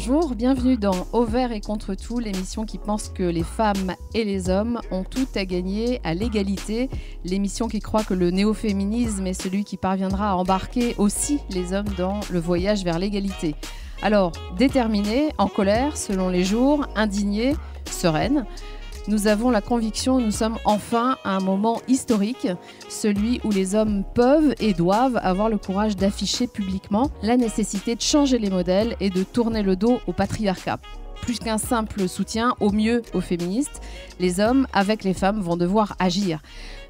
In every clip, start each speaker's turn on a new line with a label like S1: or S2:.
S1: Bonjour, bienvenue dans Au vert et contre tout, l'émission qui pense que les femmes et les hommes ont tout à gagner à l'égalité, l'émission qui croit que le néo-féminisme est celui qui parviendra à embarquer aussi les hommes dans le voyage vers l'égalité. Alors, déterminée, en colère selon les jours, indignée, sereine, nous avons la conviction, nous sommes enfin à un moment historique, celui où les hommes peuvent et doivent avoir le courage d'afficher publiquement la nécessité de changer les modèles et de tourner le dos au patriarcat plus qu'un simple soutien, au mieux aux féministes, les hommes avec les femmes vont devoir agir.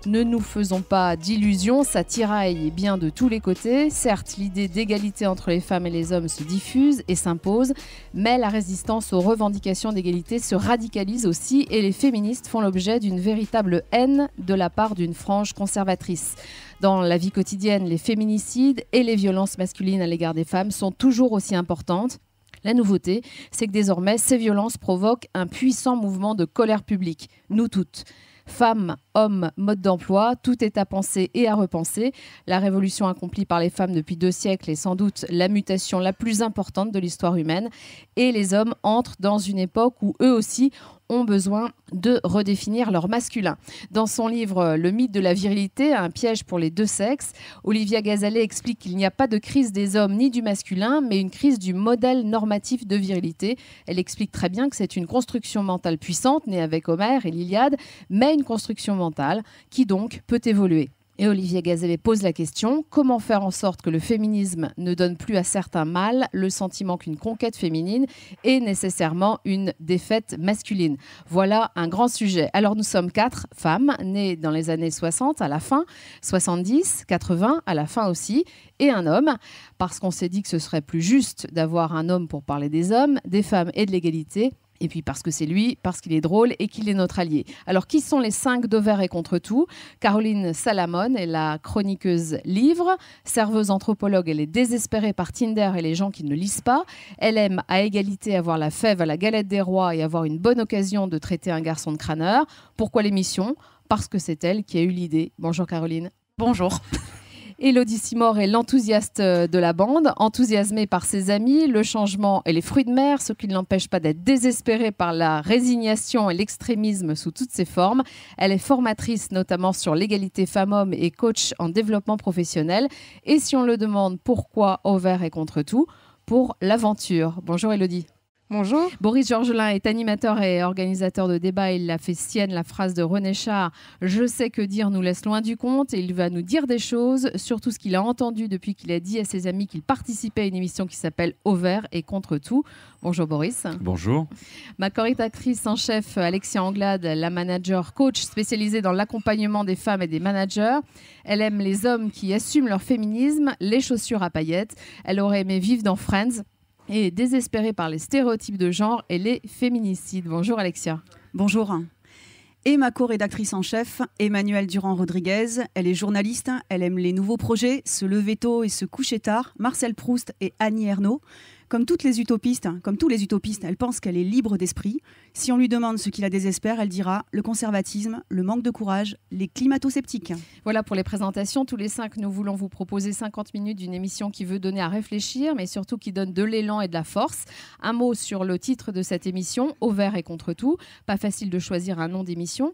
S1: Ne nous faisons pas d'illusions, ça tiraille bien de tous les côtés. Certes, l'idée d'égalité entre les femmes et les hommes se diffuse et s'impose, mais la résistance aux revendications d'égalité se radicalise aussi et les féministes font l'objet d'une véritable haine de la part d'une frange conservatrice. Dans la vie quotidienne, les féminicides et les violences masculines à l'égard des femmes sont toujours aussi importantes. La nouveauté, c'est que désormais, ces violences provoquent un puissant mouvement de colère publique, nous toutes. Femmes, mode d'emploi, tout est à penser et à repenser. La révolution accomplie par les femmes depuis deux siècles est sans doute la mutation la plus importante de l'histoire humaine. Et les hommes entrent dans une époque où eux aussi ont besoin de redéfinir leur masculin. Dans son livre Le mythe de la virilité, un piège pour les deux sexes, Olivia Gazalet explique qu'il n'y a pas de crise des hommes ni du masculin, mais une crise du modèle normatif de virilité. Elle explique très bien que c'est une construction mentale puissante, née avec Homère et l'Iliade, mais une construction mentale qui donc peut évoluer. Et Olivier Gazelet pose la question comment faire en sorte que le féminisme ne donne plus à certains mâles le sentiment qu'une conquête féminine est nécessairement une défaite masculine Voilà un grand sujet. Alors nous sommes quatre femmes nées dans les années 60 à la fin, 70, 80 à la fin aussi, et un homme, parce qu'on s'est dit que ce serait plus juste d'avoir un homme pour parler des hommes, des femmes et de l'égalité et puis parce que c'est lui, parce qu'il est drôle et qu'il est notre allié. Alors qui sont les cinq d'Over et contre tout Caroline Salamone est la chroniqueuse livre, serveuse anthropologue, elle est désespérée par Tinder et les gens qui ne lisent pas. Elle aime à égalité avoir la fève à la galette des rois et avoir une bonne occasion de traiter un garçon de crâneur. Pourquoi l'émission Parce que c'est elle qui a eu l'idée. Bonjour Caroline. Bonjour. Elodie Simor est l'enthousiaste euh, de la bande, enthousiasmée par ses amis, le changement et les fruits de mer, ce qui ne l'empêche pas d'être désespérée par la résignation et l'extrémisme sous toutes ses formes. Elle est formatrice notamment sur l'égalité femmes-hommes et coach en développement professionnel. Et si on le demande pourquoi au vert et contre tout, pour l'aventure. Bonjour Elodie. Bonjour. Boris Georgelin est animateur et organisateur de débats. Il a fait sienne la phrase de René Char Je sais que dire nous laisse loin du compte. il va nous dire des choses, surtout ce qu'il a entendu depuis qu'il a dit à ses amis qu'il participait à une émission qui s'appelle Au vert et contre tout. Bonjour Boris. Bonjour. Ma correctrice en chef, Alexia Anglade, la manager coach spécialisée dans l'accompagnement des femmes et des managers. Elle aime les hommes qui assument leur féminisme, les chaussures à paillettes. Elle aurait aimé vivre dans Friends et désespérée par les stéréotypes de genre et les féminicides. Bonjour
S2: Alexia. Bonjour. Et ma co-rédactrice en chef, Emmanuelle Durand-Rodriguez, elle est journaliste, elle aime les nouveaux projets, se lever tôt et se coucher tard, Marcel Proust et Annie Ernaux. Comme toutes les utopistes, hein, comme tous les utopistes, elle pense qu'elle est libre d'esprit. Si on lui demande ce qui la désespère, elle dira le conservatisme, le manque de courage, les climato-sceptiques.
S1: Voilà pour les présentations. Tous les cinq, nous voulons vous proposer 50 minutes d'une émission qui veut donner à réfléchir, mais surtout qui donne de l'élan et de la force. Un mot sur le titre de cette émission, Au vert et contre tout. Pas facile de choisir un nom d'émission.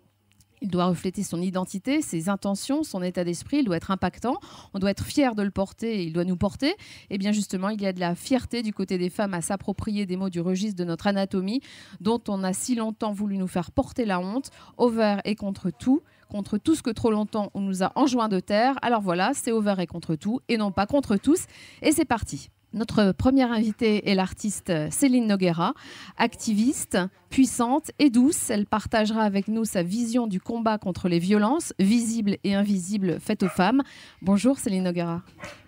S1: Il doit refléter son identité, ses intentions, son état d'esprit. Il doit être impactant. On doit être fier de le porter. Et il doit nous porter. Et eh bien justement, il y a de la fierté du côté des femmes à s'approprier des mots du registre de notre anatomie, dont on a si longtemps voulu nous faire porter la honte, Au vert et contre tout, contre tout ce que trop longtemps on nous a enjoint de taire. Alors voilà, c'est au vert et contre tout, et non pas contre tous. Et c'est parti. Notre première invitée est l'artiste Céline Noguera, activiste, puissante et douce. Elle partagera avec nous sa vision du combat contre les violences visibles et invisibles faites aux femmes. Bonjour Céline Noguera.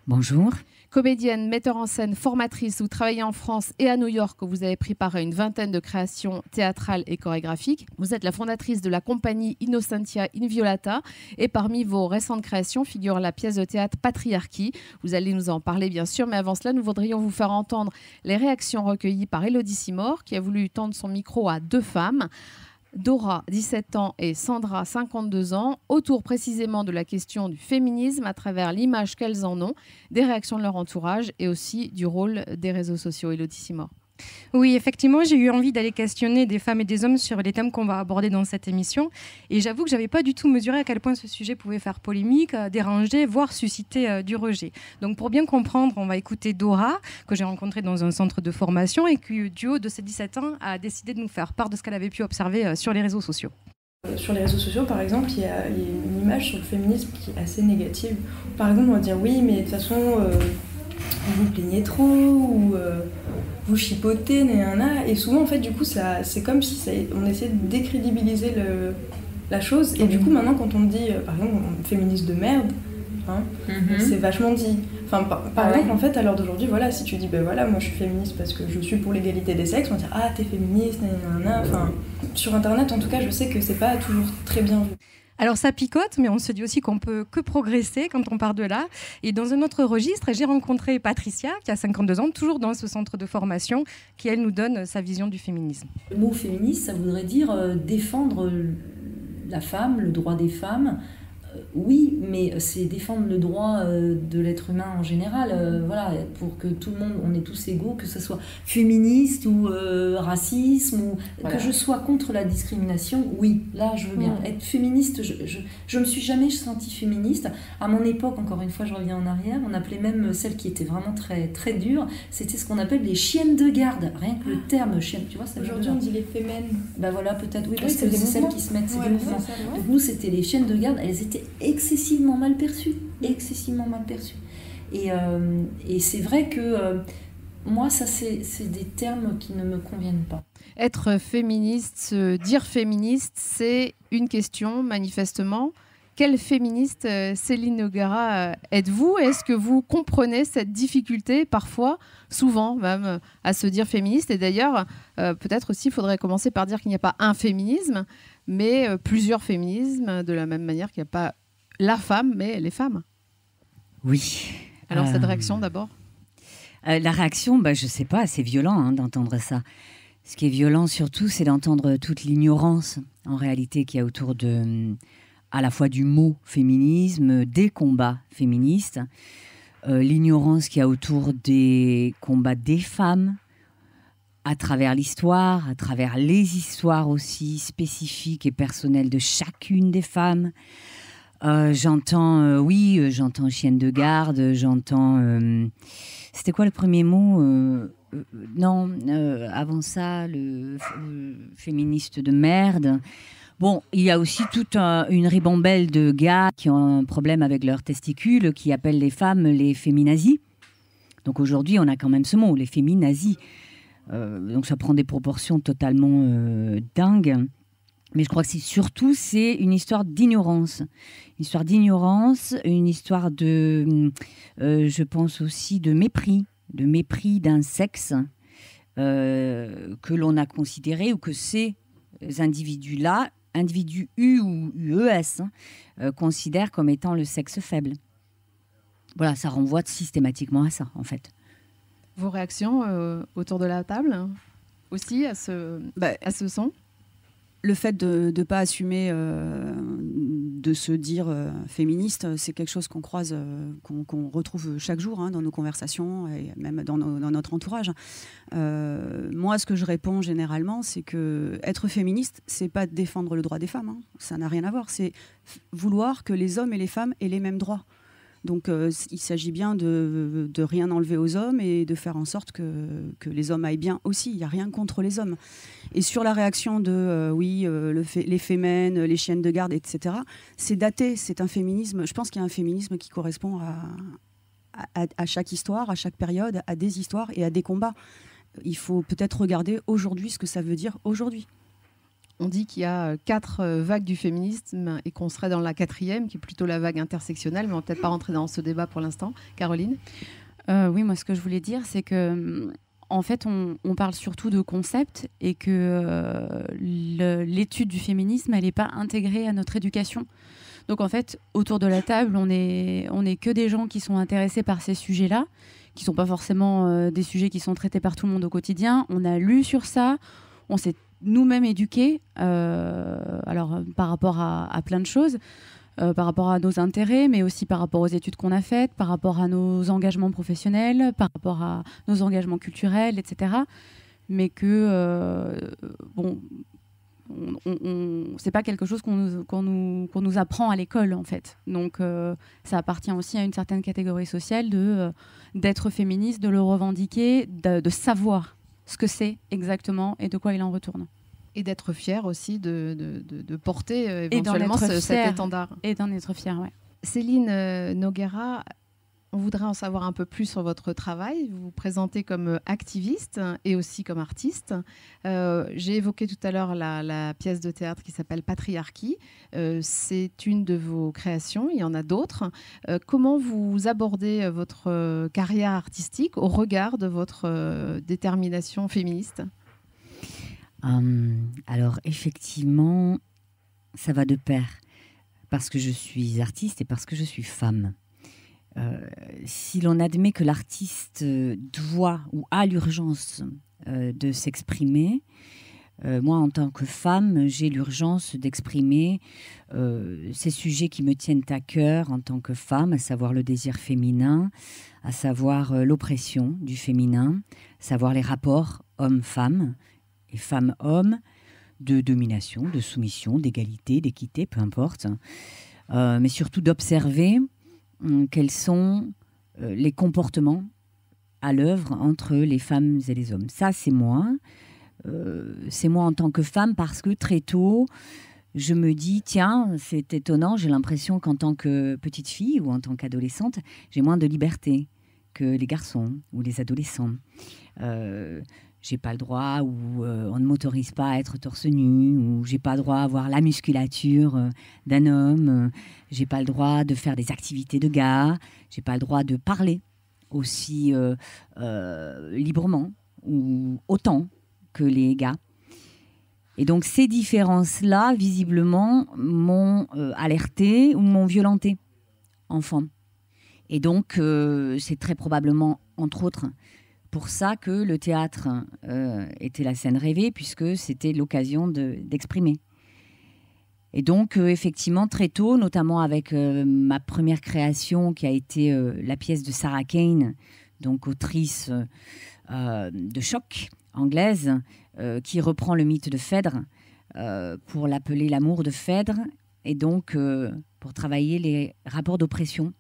S1: Bonjour. Comédienne, metteur en scène, formatrice, vous travaillez en France et à New York où vous avez préparé une vingtaine de créations théâtrales et chorégraphiques. Vous êtes la fondatrice de la compagnie Innocentia Inviolata et parmi vos récentes créations figure la pièce de théâtre Patriarchie. Vous allez nous en parler bien sûr, mais avant cela, nous voudrions vous faire entendre les réactions recueillies par Elodie Simor qui a voulu tendre son micro à deux femmes. Dora, 17 ans, et Sandra, 52 ans, autour précisément de la question du féminisme à travers l'image qu'elles en ont, des réactions de leur entourage et aussi du
S3: rôle des réseaux sociaux. Elodie Simor. Oui, effectivement, j'ai eu envie d'aller questionner des femmes et des hommes sur les thèmes qu'on va aborder dans cette émission. Et j'avoue que je n'avais pas du tout mesuré à quel point ce sujet pouvait faire polémique, euh, déranger, voire susciter euh, du rejet. Donc pour bien comprendre, on va écouter Dora, que j'ai rencontrée dans un centre de formation et qui, du haut de ses 17 ans, a décidé de nous faire part de ce qu'elle avait pu observer euh, sur les réseaux sociaux. Sur les réseaux sociaux, par exemple, il y, a, une image sur le féminisme qui est assez négative. Par exemple, on va dire oui, mais de toute façon, vous plaignez trop ou vous chipotez, néana. Et souvent, en fait, du coup, ça, c'est comme si on essayait de décrédibiliser le, la chose. Et du coup, maintenant, quand on dit, euh, par exemple, féministe de merde, hein, mm-hmm. c'est vachement dit. Enfin, par, exemple, en fait, à l'heure d'aujourd'hui, voilà, si tu dis, ben voilà, moi je suis féministe parce que je suis pour l'égalité des sexes, on va dire, ah, t'es féministe, néana. Enfin, sur Internet, en tout cas, je sais que c'est pas toujours très bien vu. Alors ça picote, mais on se dit aussi qu'on peut que progresser quand on part de là. Et dans un autre registre, j'ai rencontré Patricia, qui a 52 ans, toujours dans ce centre de formation, qui elle nous donne sa vision du féminisme. Le mot féministe, ça voudrait dire euh, défendre la femme, le droit des femmes, euh, oui, mais c'est défendre le droit euh, de l'être humain en général, euh, voilà, pour que tout le monde, on est tous égaux, que ce soit féministe ou racisme, ou que je sois contre la discrimination, oui, là je veux bien. Être féministe, je, je, me suis jamais sentie féministe. À mon époque, encore une fois, je reviens en arrière, on appelait même celles qui étaient vraiment très, très dures, c'était ce qu'on appelle les chiennes de garde, rien que le ah. terme chienne, tu vois, ça Aujourd'hui on dit les fémènes. ben bah voilà, peut-être, oui, parce que c'est celles qui se mettent, c'est des Donc nous c'était les chiennes de garde, elles étaient excessivement mal perçu, excessivement mal perçu. Et, euh, c'est vrai que euh, moi, ça, c'est des termes qui ne me conviennent pas. Être féministe,
S1: dire féministe, c'est une question, manifestement. Quelle féministe, euh, Céline Nogara, êtes-vous Est-ce que vous comprenez cette difficulté, parfois, souvent même, à se dire féministe Et d'ailleurs, peut-être aussi, il faudrait commencer par dire qu'il n'y a pas un féminisme, mais euh, plusieurs féminismes, de la même manière qu'il n'y a pas la femme, mais les femmes.
S4: Oui. Alors, cette euh, réaction d'abord euh, La réaction, bah, je ne sais pas, c'est violent hein, d'entendre ça. Ce qui est violent surtout, c'est d'entendre toute l'ignorance en réalité qu'il y a autour de, à la fois du mot féminisme, des combats féministes, l'ignorance qu'il y a autour des combats des femmes à travers l'histoire, à travers les histoires aussi spécifiques et personnelles de chacune des femmes. Euh, j'entends, euh, oui, euh, j'entends chienne de garde, j'entends. C'était quoi le premier mot Non, avant ça, le féministe de merde. Bon, il y a aussi toute une ribambelle de gars qui ont un problème avec leurs testicules, qui appellent les femmes les féminazies. Donc aujourd'hui, on a quand même ce mot, les féminazies. Euh, donc ça prend des proportions totalement euh, dingues. Mais je crois que c'est surtout c'est une histoire d'ignorance, une histoire d'ignorance, une histoire de, euh, je pense aussi de mépris, de mépris d'un sexe que l'on a considéré ou que ces individus-là, individus U ou UES, hein, considèrent comme étant le sexe faible. Voilà, ça renvoie systématiquement à ça en fait
S1: vos réactions euh, autour de la table
S2: aussi à ce, bah, à ce son le fait de ne pas assumer, euh, de se dire euh, féministe, c'est quelque chose qu'on croise, qu'on retrouve chaque jour hein, dans nos conversations et même dans, notre entourage. moi, ce que je réponds généralement, c'est que être féministe, c'est pas défendre le droit des femmes. Hein. Ça n'a rien à voir. C'est vouloir que les hommes et les femmes aient les mêmes droits. Donc euh, il s'agit bien de, de, rien enlever aux hommes et de faire en sorte que, les hommes aillent bien aussi. Il n'y a rien contre les hommes. Et sur la réaction de euh, oui, euh, les fémènes, les chiennes de garde, etc., c'est daté, c'est un féminisme. Je pense qu'il y a un féminisme qui correspond à, chaque histoire, à chaque période, à des histoires et à des combats. Il faut peut-être regarder aujourd'hui ce que ça veut dire aujourd'hui
S1: on dit qu'il y a euh, quatre euh, vagues du féminisme et qu'on serait dans la quatrième, qui est plutôt la vague
S5: intersectionnelle, mais on va peut-être pas rentrer dans ce débat pour l'instant. Caroline euh, Oui, moi ce que je voulais dire, c'est que hum, en fait, on, parle surtout de concepts et que l'étude du féminisme, elle n'est pas intégrée à notre éducation. Donc en fait, autour de la table, on n'est que des gens qui sont intéressés par ces sujets-là, qui ne sont pas forcément des sujets qui sont traités par tout le monde au quotidien. On a lu sur ça, on s'est nous-mêmes éduqués, euh, alors euh, par rapport à, plein de choses. Euh, par rapport à nos intérêts, mais aussi par rapport aux études qu'on a faites, par rapport à nos engagements professionnels, par rapport à nos engagements culturels, etc. Mais que, euh, bon, c'est pas quelque chose qu'on nous, apprend à l'école, en fait. Donc, ça appartient aussi à une certaine catégorie sociale de d'être féministe, de le revendiquer, de savoir ce que c'est exactement et de quoi il en retourne. Et d'être fier aussi de, de, porter euh, éventuellement cet étendard. Et d'en être fier, oui.
S1: Céline euh, Noguera on voudrait en savoir un peu plus sur votre travail. Vous vous présentez comme euh, activiste et aussi comme artiste. Euh, j'ai évoqué tout à l'heure la, pièce de théâtre qui s'appelle Patriarchie. Euh, c'est une de vos créations, il y en a d'autres. comment vous abordez votre carrière artistique au regard de votre détermination féministe
S4: hum, Alors effectivement, ça va de pair parce que je suis artiste et parce que je suis femme. Euh, si l'on admet que l'artiste euh, doit ou a l'urgence euh, de s'exprimer, moi, en tant que femme, j'ai l'urgence d'exprimer ces sujets qui me tiennent à cœur en tant que femme, à savoir le désir féminin, à savoir l'oppression du féminin, à savoir les rapports homme-femme et femme-homme de domination, de soumission, d'égalité, d'équité, peu importe, mais surtout d'observer euh, quels sont euh, les comportements à l'œuvre entre les femmes et les hommes. Ça, c'est moi. Euh, c'est moi en tant que femme parce que très tôt, je me dis, tiens, c'est étonnant, j'ai l'impression qu'en tant que petite fille ou en tant qu'adolescente, j'ai moins de liberté que les garçons ou les adolescents j'ai pas le droit ou euh, on ne m'autorise pas à être torse nu ou j'ai pas le droit à avoir la musculature euh, d'un homme, euh, j'ai pas le droit de faire des activités de gars, j'ai pas le droit de parler aussi librement ou autant que les gars. Et donc ces différences-là, visiblement, m'ont alerté ou m'ont violenté enfant. Et donc c'est très probablement, entre autres, pour ça que le théâtre euh, était la scène rêvée, puisque c'était l'occasion d'exprimer. Et donc, euh, effectivement, très tôt, notamment avec euh, ma première création qui a été la pièce de Sarah Kane, donc autrice de choc anglaise, qui reprend le mythe de Phèdre pour l'appeler l'amour de Phèdre, et donc pour travailler les rapports d'oppression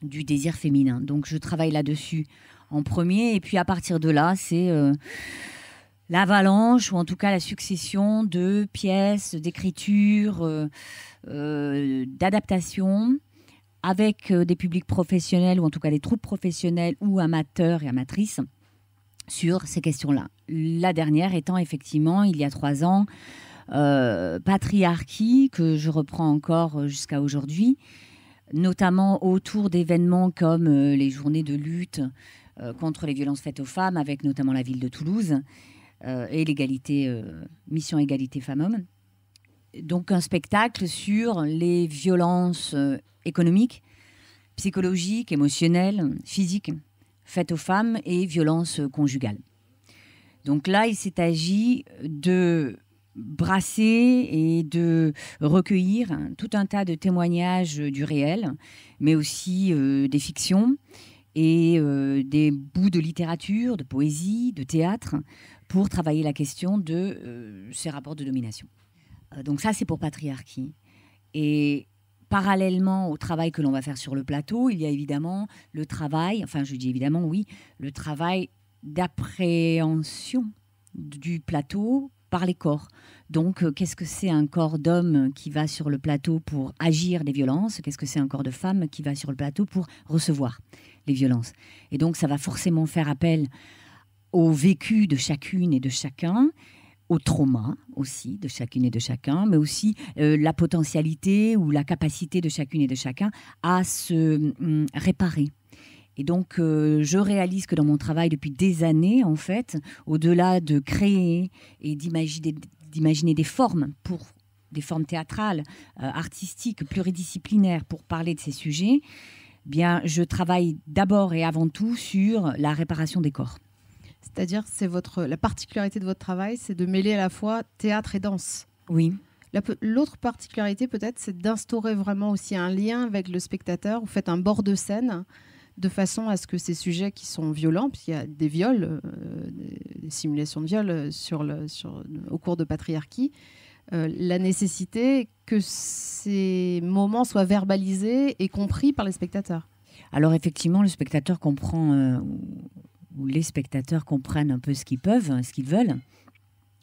S4: du désir féminin. Donc, je travaille là-dessus en premier. Et puis à partir de là, c'est euh, l'avalanche ou en tout cas la succession de pièces, d'écritures, euh, euh d'adaptations avec euh, des publics professionnels ou en tout cas des troupes professionnelles ou amateurs et amatrices sur ces questions-là. La dernière étant effectivement, il y a trois ans, Patriarchie, que je reprends encore jusqu'à aujourd'hui, notamment autour d'événements comme les journées de lutte euh, contre les violences faites aux femmes, avec notamment la ville de Toulouse euh, et l'égalité, euh, mission égalité femmes-hommes. Donc un spectacle sur les violences économiques, psychologiques, émotionnelles, physiques faites aux femmes et violences conjugales. Donc là, il s'est agi de brasser et de recueillir hein, tout un tas de témoignages du réel, mais aussi des fictions, et euh, des bouts de littérature, de poésie, de théâtre, pour travailler la question de euh, ces rapports de domination. Euh, donc ça, c'est pour patriarchie. Et parallèlement au travail que l'on va faire sur le plateau, il y a évidemment le travail, enfin je dis évidemment oui, le travail d'appréhension du plateau par les corps. Donc, qu'est-ce que c'est un corps d'homme qui va sur le plateau pour agir des violences Qu'est-ce que c'est un corps de femme qui va sur le plateau pour recevoir les violences. Et donc, ça va forcément faire appel au vécu de chacune et de chacun, au trauma aussi de chacune et de chacun, mais aussi euh, la potentialité ou la capacité de chacune et de chacun à se hum, réparer. Et donc, euh, je réalise que dans mon travail depuis des années, en fait, au-delà de créer et d'imaginer des formes pour des formes théâtrales, euh, artistiques, pluridisciplinaires pour parler de ces sujets, bien, je travaille d'abord et avant tout sur la réparation des corps.
S1: C'est-à-dire, c'est votre la particularité de votre travail, c'est de mêler à la fois théâtre et danse. Oui. L'autre particularité peut-être, c'est d'instaurer vraiment aussi un lien avec le spectateur. Vous faites un bord de scène de façon à ce que ces sujets qui sont violents, puisqu'il y a des viols, euh, des simulations de viols euh, sur le, sur, au cours de patriarchie, euh, la nécessité que ces moments soient verbalisés et
S4: compris par les spectateurs. Alors effectivement, le spectateur comprend, euh, ou les spectateurs comprennent un peu ce qu'ils peuvent, hein, ce qu'ils veulent.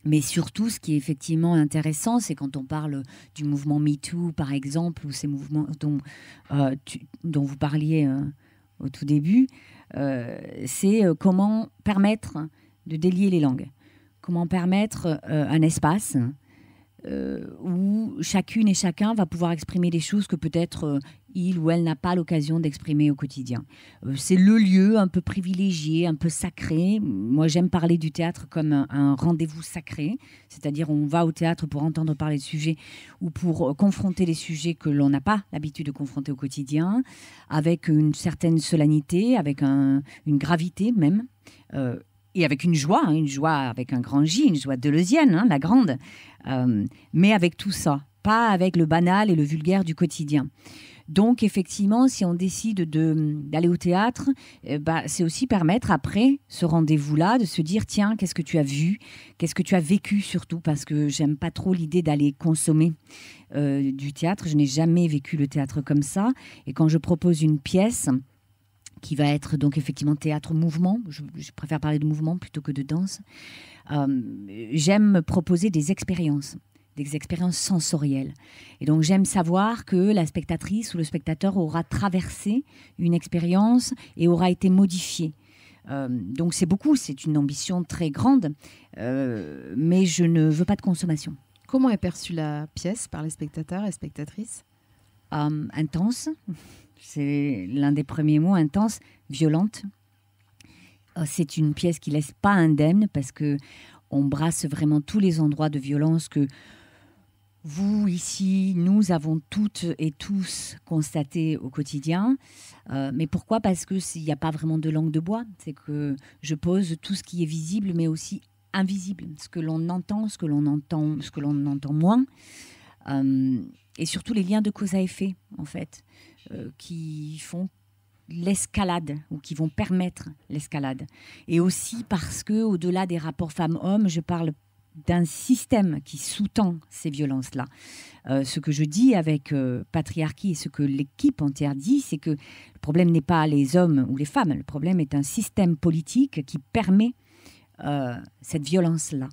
S4: Mais surtout, ce qui est effectivement intéressant, c'est quand on parle du mouvement MeToo, par exemple, ou ces mouvements dont, euh, vous parliez au tout début, c'est comment permettre de délier les langues, comment permettre un espace euh, où chacune et chacun va pouvoir exprimer des choses que peut-être euh, il ou elle n'a pas l'occasion d'exprimer au quotidien. Euh, c'est le lieu un peu privilégié, un peu sacré. Moi, j'aime parler du théâtre comme un, rendez-vous sacré, c'est-à-dire on va au théâtre pour entendre parler de sujets ou pour confronter les sujets que l'on n'a pas l'habitude de confronter au quotidien, avec une certaine solennité, avec une gravité même et avec une joie, hein, une joie avec un grand J, une joie de hein, la grande, euh, mais avec tout ça, pas avec le banal et le vulgaire du quotidien. Donc effectivement, si on décide d'aller au théâtre, eh ben, c'est aussi permettre après ce rendez-vous-là de se dire tiens, qu'est-ce que tu as vu Qu'est-ce que tu as vécu surtout Parce que j'aime pas trop l'idée d'aller consommer euh, du théâtre. Je n'ai jamais vécu le théâtre comme ça. Et quand je propose une pièce, qui va être donc effectivement théâtre-mouvement. Je, préfère parler de mouvement plutôt que de danse. Euh, j'aime proposer des expériences des expériences sensorielles. Et donc j'aime savoir que la spectatrice ou le spectateur aura traversé une expérience et aura été modifié. Euh, donc c'est beaucoup, c'est une ambition très grande, euh, mais je ne veux pas de consommation. Comment est perçue la pièce par les spectateurs et spectatrices Intense, c'est l'un des premiers mots, intense, violente. Euh, c'est une pièce qui laisse pas indemne parce que on brasse vraiment tous les endroits de violence que vous, ici, nous avons toutes et tous constaté au quotidien. Euh, mais pourquoi Parce que s'il n'y a pas vraiment de langue de bois, c'est que je pose tout ce qui est visible, mais aussi invisible, ce que l'on entend, ce que l'on entend, ce que l'on entend moins, euh, et surtout les liens de cause à effet, en fait. Euh, qui font l'escalade ou qui vont permettre l'escalade. Et aussi parce que, au-delà des rapports femmes-hommes, je parle d'un système qui sous-tend ces violences-là. Euh, ce que je dis avec euh, patriarcat et ce que l'équipe entière dit, c'est que le problème n'est pas les hommes ou les femmes, le problème est un système politique qui permet cette violence-là.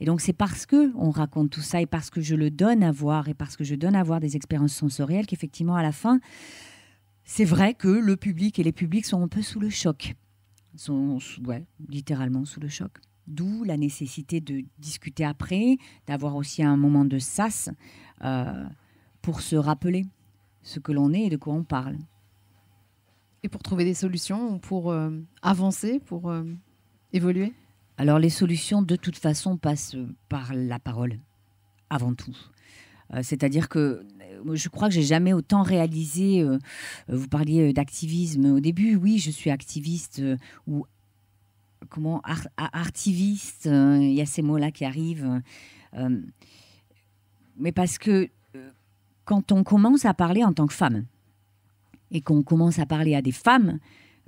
S4: Et donc c'est parce que on raconte tout ça et parce que je le donne à voir et parce que je donne à voir des expériences sensorielles qu'effectivement à la fin, c'est vrai que le public et les publics sont un peu sous le choc, Ils sont littéralement sous le choc. D'où la nécessité de discuter après, d'avoir aussi un moment de sas euh, pour se rappeler ce que l'on est et de quoi on parle. Et pour trouver des solutions, pour euh, avancer, pour euh, évoluer alors les solutions, de toute façon, passent par la parole, avant tout. Euh, c'est-à-dire que euh, je crois que j'ai jamais autant réalisé, euh, vous parliez d'activisme au début, oui, je suis activiste ou comment, artiviste, il y a ces mots-là qui arrivent, mais parce que quand on commence à parler en tant que femme, et qu'on commence à parler à des femmes,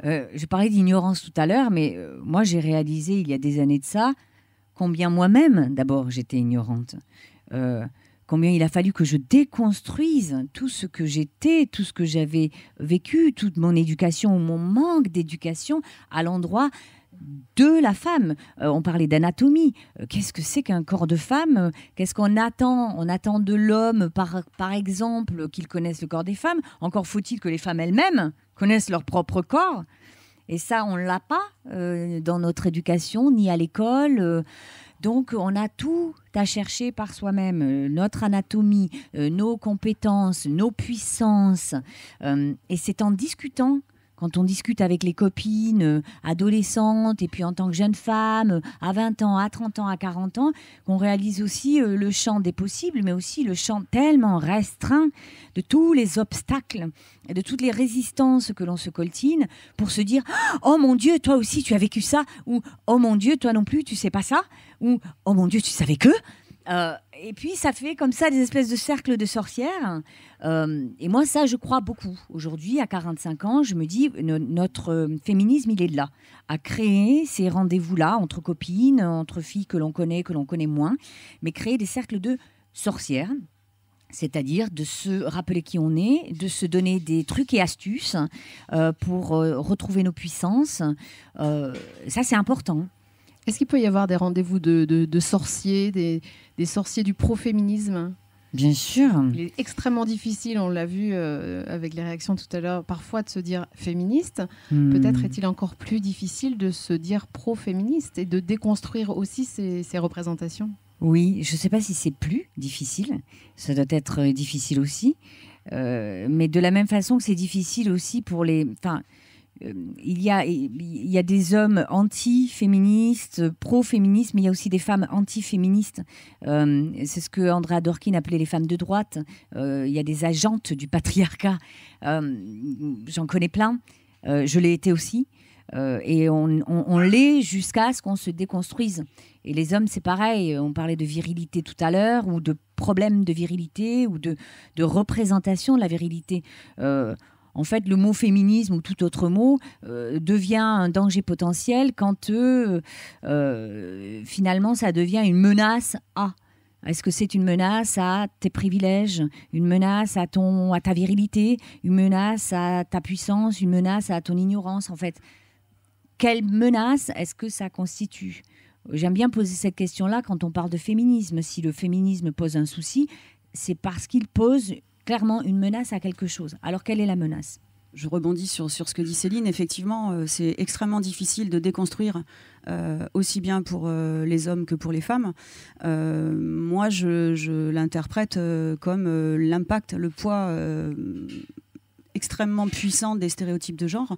S4: euh, je parlais d'ignorance tout à l'heure, mais euh, moi j'ai réalisé il y a des années de ça combien moi-même, d'abord, j'étais ignorante. Euh, combien il a fallu que je déconstruise tout ce que j'étais, tout ce que j'avais vécu, toute mon éducation ou mon manque d'éducation à l'endroit de la femme. Euh, on parlait d'anatomie. Euh, qu'est-ce que c'est qu'un corps de femme Qu'est-ce qu'on attend On attend de l'homme, par, par exemple, qu'il connaisse le corps des femmes. Encore faut-il que les femmes elles-mêmes connaissent leur propre corps. Et ça, on ne l'a pas euh, dans notre éducation, ni à l'école. donc, on a tout à chercher par soi-même, notre anatomie, nos compétences, nos puissances. et c'est en discutant quand on discute avec les copines euh, adolescentes et puis en tant que jeune femme euh, à 20 ans, à 30 ans, à 40 ans, qu'on réalise aussi euh, le champ des possibles, mais aussi le champ tellement restreint de tous les obstacles et de toutes les résistances que l'on se coltine pour se dire Oh mon Dieu, toi aussi tu as vécu ça, ou Oh mon Dieu, toi non plus, tu sais pas ça, ou Oh mon Dieu, tu savais que. Euh, et puis ça fait comme ça des espèces de cercles de sorcières. Euh, et moi, ça, je crois beaucoup. Aujourd'hui, à 45 ans, je me dis, notre euh, féminisme, il est de là, à créer ces rendez-vous-là entre copines, entre filles que l'on connaît, que l'on connaît moins, mais créer des cercles de sorcières. C'est-à-dire de se rappeler qui on est, de se donner des trucs et astuces pour retrouver nos puissances. ça, c'est important. Est-ce qu'il peut y avoir des rendez-vous de, sorciers, des, des, sorciers du
S1: pro-féminisme
S3: Bien sûr.
S1: Il est extrêmement difficile, on l'a vu euh, avec les réactions tout à l'heure, parfois de se dire féministe. Hmm. Peut-être est-il encore plus difficile de se dire pro-féministe et de déconstruire aussi ces, représentations.
S4: Oui, je ne sais pas si c'est plus difficile. Ça doit être difficile aussi. Euh, mais de la même façon que c'est difficile aussi pour les. Euh, il y, a, il y a des hommes anti-féministes, pro-féministes, mais il y a aussi des femmes anti-féministes. Euh, c'est ce que Andrea Dorkin appelait les femmes de droite. Euh, il y a des agentes du patriarcat. J'en connais plein. je l'ai été aussi. et on, l'est jusqu'à ce qu'on se déconstruise. Et les hommes, c'est pareil. On parlait de virilité tout à l'heure, ou de problèmes de virilité, ou de, de représentation de la virilité en fait, le mot féminisme ou tout autre mot euh, devient un danger potentiel quand euh, euh, finalement ça devient une menace à. Est-ce que c'est une menace à tes privilèges, une menace à ton, à ta virilité, une menace à ta puissance, une menace à ton ignorance En fait, quelle menace est-ce que ça constitue J'aime bien poser cette question-là quand on parle de féminisme. Si le féminisme pose un souci, c'est parce qu'il pose clairement une menace à quelque chose. Alors quelle est la menace
S2: je rebondis sur, ce que dit Céline. Effectivement, euh, c'est extrêmement difficile de déconstruire, euh, aussi bien pour euh, les hommes que pour les femmes. moi, je, l'interprète comme l'impact, le poids extrêmement puissant des stéréotypes de genre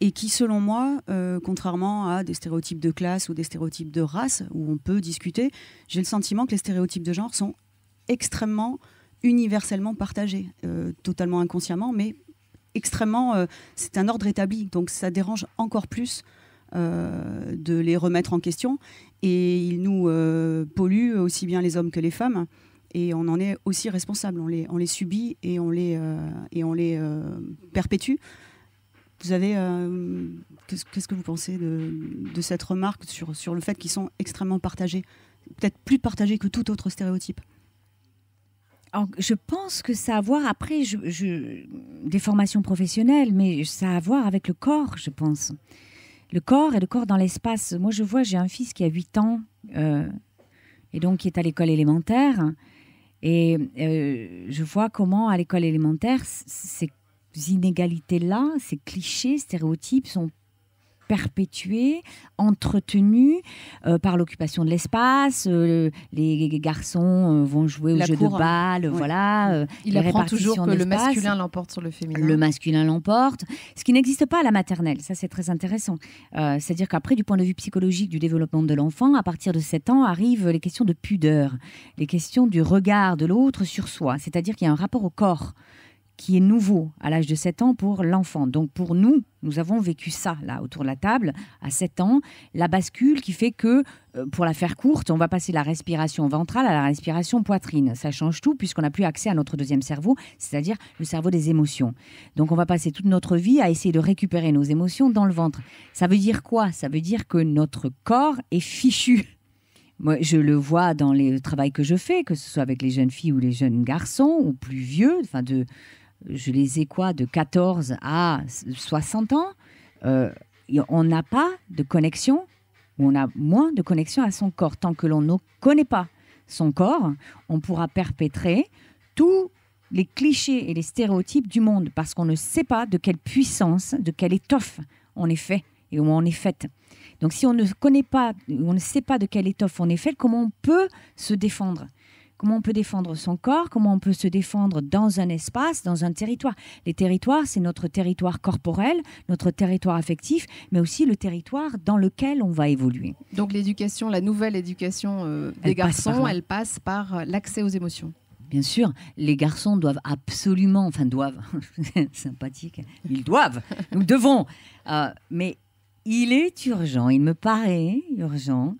S2: et qui, selon moi, contrairement à des stéréotypes de classe ou des stéréotypes de race où on peut discuter, j'ai le sentiment que les stéréotypes de genre sont extrêmement universellement partagés, euh, totalement inconsciemment, mais extrêmement. Euh, c'est un ordre établi, donc ça dérange encore plus euh, de les remettre en question. Et ils nous polluent aussi bien les hommes que les femmes. Et on en est aussi responsable. On les, on les subit et on les, et on les perpétue. Vous avez. Qu'est-ce que vous pensez de, cette remarque sur, sur le fait qu'ils sont extrêmement partagés Peut-être plus partagés que tout autre stéréotype je pense que ça a à voir, après, je, des formations
S4: professionnelles, mais ça a à voir avec le corps, je pense. Le corps et le corps dans l'espace. Moi, je vois, j'ai un fils qui a 8 ans, euh, et donc qui est à l'école élémentaire. Et euh, je vois comment, à l'école élémentaire, ces inégalités-là, ces clichés, stéréotypes sont perpétuée, entretenue euh, par l'occupation de l'espace. Euh, les garçons euh, vont jouer au jeu de hein. balle, voilà. Il apprend toujours que le masculin
S1: l'emporte sur le féminin. Le
S4: masculin l'emporte, ce qui n'existe pas à la maternelle. Ça, c'est très intéressant. C'est-à-dire qu'après, du point de vue psychologique du développement de l'enfant, à partir de 7 ans, arrivent les questions de pudeur, les questions du regard de l'autre sur soi. C'est-à-dire qu'il y a un rapport au corps qui est nouveau à l'âge de 7 ans pour l'enfant. Donc pour nous, nous avons vécu ça là autour de la table à 7 ans, la bascule qui fait que euh, pour la faire courte, on va passer de la respiration ventrale à la respiration poitrine. Ça change tout puisqu'on n'a plus accès à notre deuxième cerveau, c'est-à-dire le cerveau des émotions. Donc on va passer toute notre vie à essayer de récupérer nos émotions dans le ventre. Ça veut dire quoi Ça veut dire que notre corps est fichu. Moi, je le vois dans les, le travail que je fais, que ce soit avec les jeunes filles ou les jeunes garçons, ou plus vieux, enfin de, je les ai quoi, de 14 à 60 ans, euh, on n'a pas de connexion, ou on a moins de connexion à son corps. Tant que l'on ne connaît pas son corps, on pourra perpétrer tous les clichés et les stéréotypes du monde, parce qu'on ne sait pas de quelle puissance, de quelle étoffe on est fait et où on est faite. Donc si on ne connaît pas, on ne sait pas de quelle étoffe on est fait, comment on peut se défendre comment on peut défendre son corps, comment on peut se défendre dans un espace, dans un territoire. Les territoires, c'est notre territoire corporel, notre territoire affectif, mais aussi le territoire dans lequel on va évoluer.
S1: Donc l'éducation, la nouvelle éducation euh, des garçons, elle passe par euh, l'accès aux
S4: émotions. Bien sûr, les garçons doivent absolument, enfin doivent, sympathique, ils doivent, nous devons. Euh, mais il est urgent, il me paraît urgent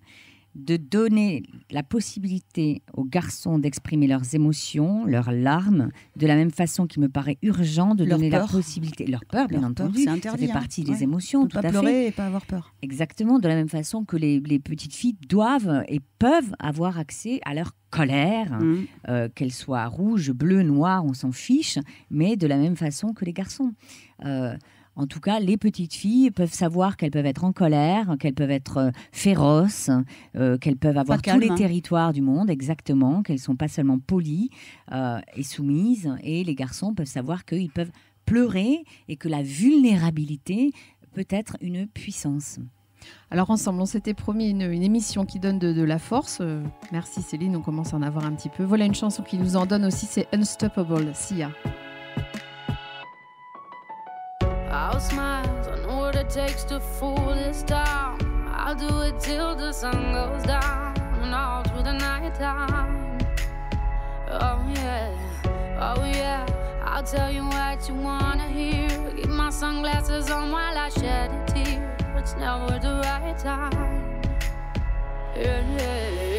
S4: de donner la possibilité aux garçons d'exprimer leurs émotions, leurs larmes, de la même façon qu'il me paraît urgent de donner la possibilité, leur peur, bien entendu, ça fait hein. partie des émotions, tout pas pleurer
S2: pas avoir peur.
S4: Exactement, de la même façon que les, petites filles doivent et peuvent avoir accès à leur colère, mmh. euh, qu'elle soit rouge, bleue, noire, on s'en fiche, mais de la même façon que les garçons. Euh, en tout cas, les petites filles peuvent savoir qu'elles peuvent être en colère, qu'elles peuvent être euh, féroces, euh, qu'elles peuvent avoir tous les hein. territoires du monde, exactement, qu'elles sont pas seulement polies euh, et soumises. Et les garçons peuvent savoir qu'ils peuvent pleurer et que la vulnérabilité peut être une puissance. Alors ensemble, on
S1: s'était promis une, émission qui donne de, la force. merci Céline, on commence à en avoir un petit peu. Voilà une chanson qui nous en donne aussi, c'est Unstoppable, Sia.
S6: I'll smile, I know what it takes to fool this town. I'll do it till the sun goes down and all through the night time. Oh yeah, oh yeah. I'll tell you what you wanna hear. Keep my sunglasses on while I shed a tear. It's never the right time. yeah. yeah.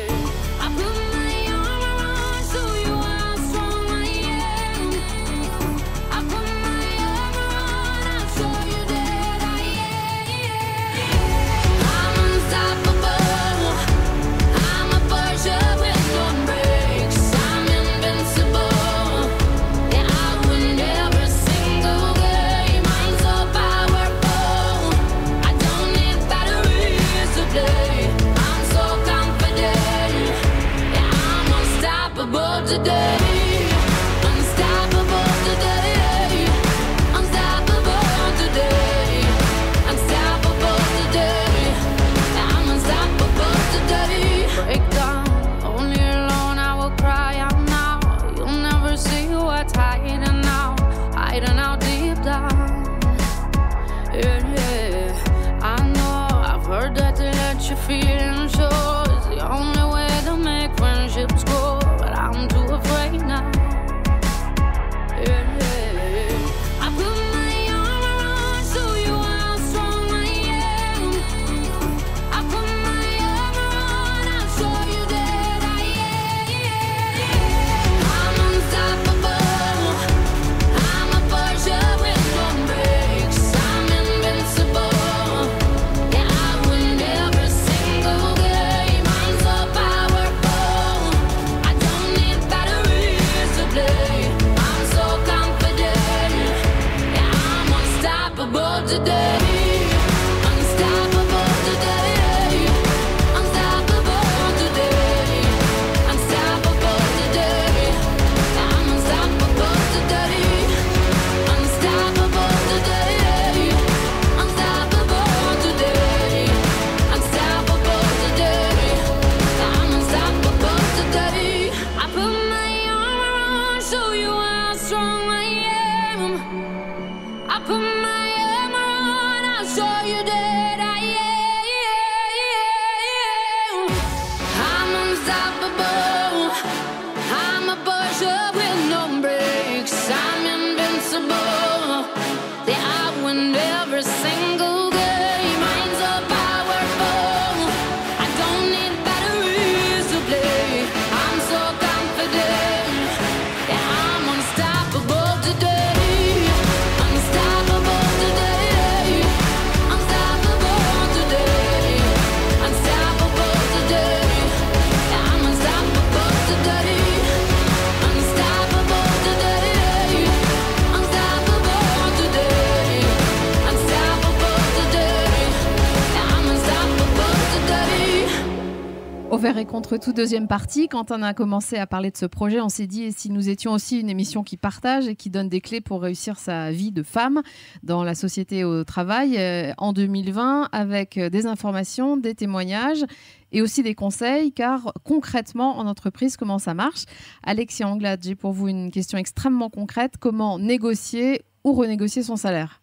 S1: tout deuxième partie. Quand on a commencé à parler de ce projet, on s'est dit et si nous étions aussi une émission qui partage et qui donne des clés pour réussir sa vie de femme dans la société au travail euh, en 2020 avec euh, des informations, des témoignages et aussi des conseils, car concrètement, en entreprise, comment ça marche Alexis Anglade, j'ai pour vous une question extrêmement concrète. Comment négocier ou renégocier son salaire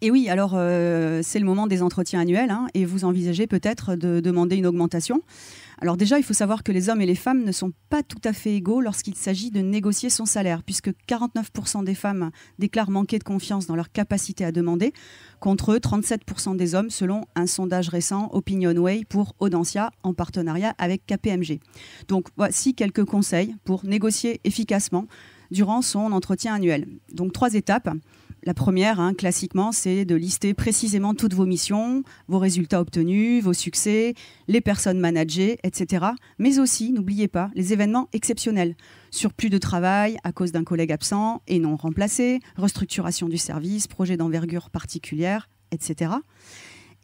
S2: et oui, alors euh, c'est le moment des entretiens annuels hein, et vous envisagez peut-être de demander une augmentation. Alors déjà, il faut savoir que les hommes et les femmes ne sont pas tout à fait égaux lorsqu'il s'agit de négocier son salaire, puisque 49% des femmes déclarent manquer de confiance dans leur capacité à demander, contre 37% des hommes selon un sondage récent Opinionway pour Audencia en partenariat avec KPMG. Donc voici quelques conseils pour négocier efficacement durant son entretien annuel. Donc trois étapes. La première, hein, classiquement, c'est de lister précisément toutes vos missions, vos résultats obtenus, vos succès, les personnes managées, etc. Mais aussi, n'oubliez pas, les événements exceptionnels. Surplus de travail à cause d'un collègue absent et non remplacé, restructuration du service, projet d'envergure particulière, etc.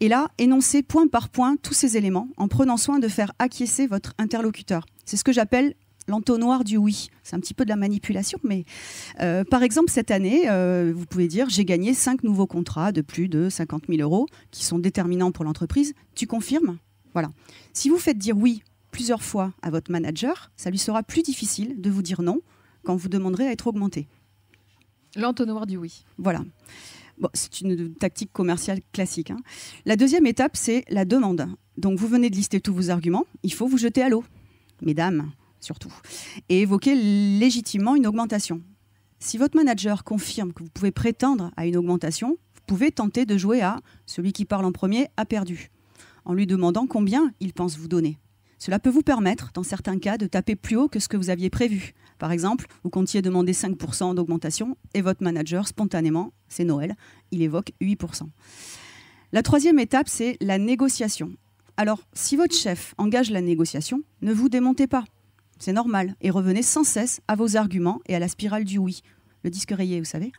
S2: Et là, énoncez point par point tous ces éléments en prenant soin de faire acquiescer votre interlocuteur. C'est ce que j'appelle l'entonnoir du oui. C'est un petit peu de la manipulation, mais euh, par exemple, cette année, euh, vous pouvez dire j'ai gagné cinq nouveaux contrats de plus de 50 000 euros qui sont déterminants pour l'entreprise. Tu confirmes Voilà. Si vous faites dire oui plusieurs fois à votre manager, ça lui sera plus difficile de vous dire non quand vous demanderez à être augmenté. L'entonnoir du oui. Voilà. c'est une tactique commerciale classique. Hein. La deuxième étape, c'est la demande. Donc vous venez de lister tous vos arguments, il faut vous jeter à l'eau. Mesdames, surtout, et évoquer légitimement une augmentation. Si votre manager confirme que vous pouvez prétendre à une augmentation, vous pouvez tenter de jouer à celui qui parle en premier a perdu, en lui demandant combien il pense vous donner. Cela peut vous permettre, dans certains cas, de taper plus haut que ce que vous aviez prévu. Par exemple, vous comptiez demander 5% d'augmentation et votre manager, spontanément, c'est Noël, il évoque 8%. La troisième étape, c'est la négociation. Alors, si votre chef engage la négociation, ne vous démontez pas c'est normal, et revenez sans cesse à vos arguments et à la spirale du oui, le disque rayé, vous savez.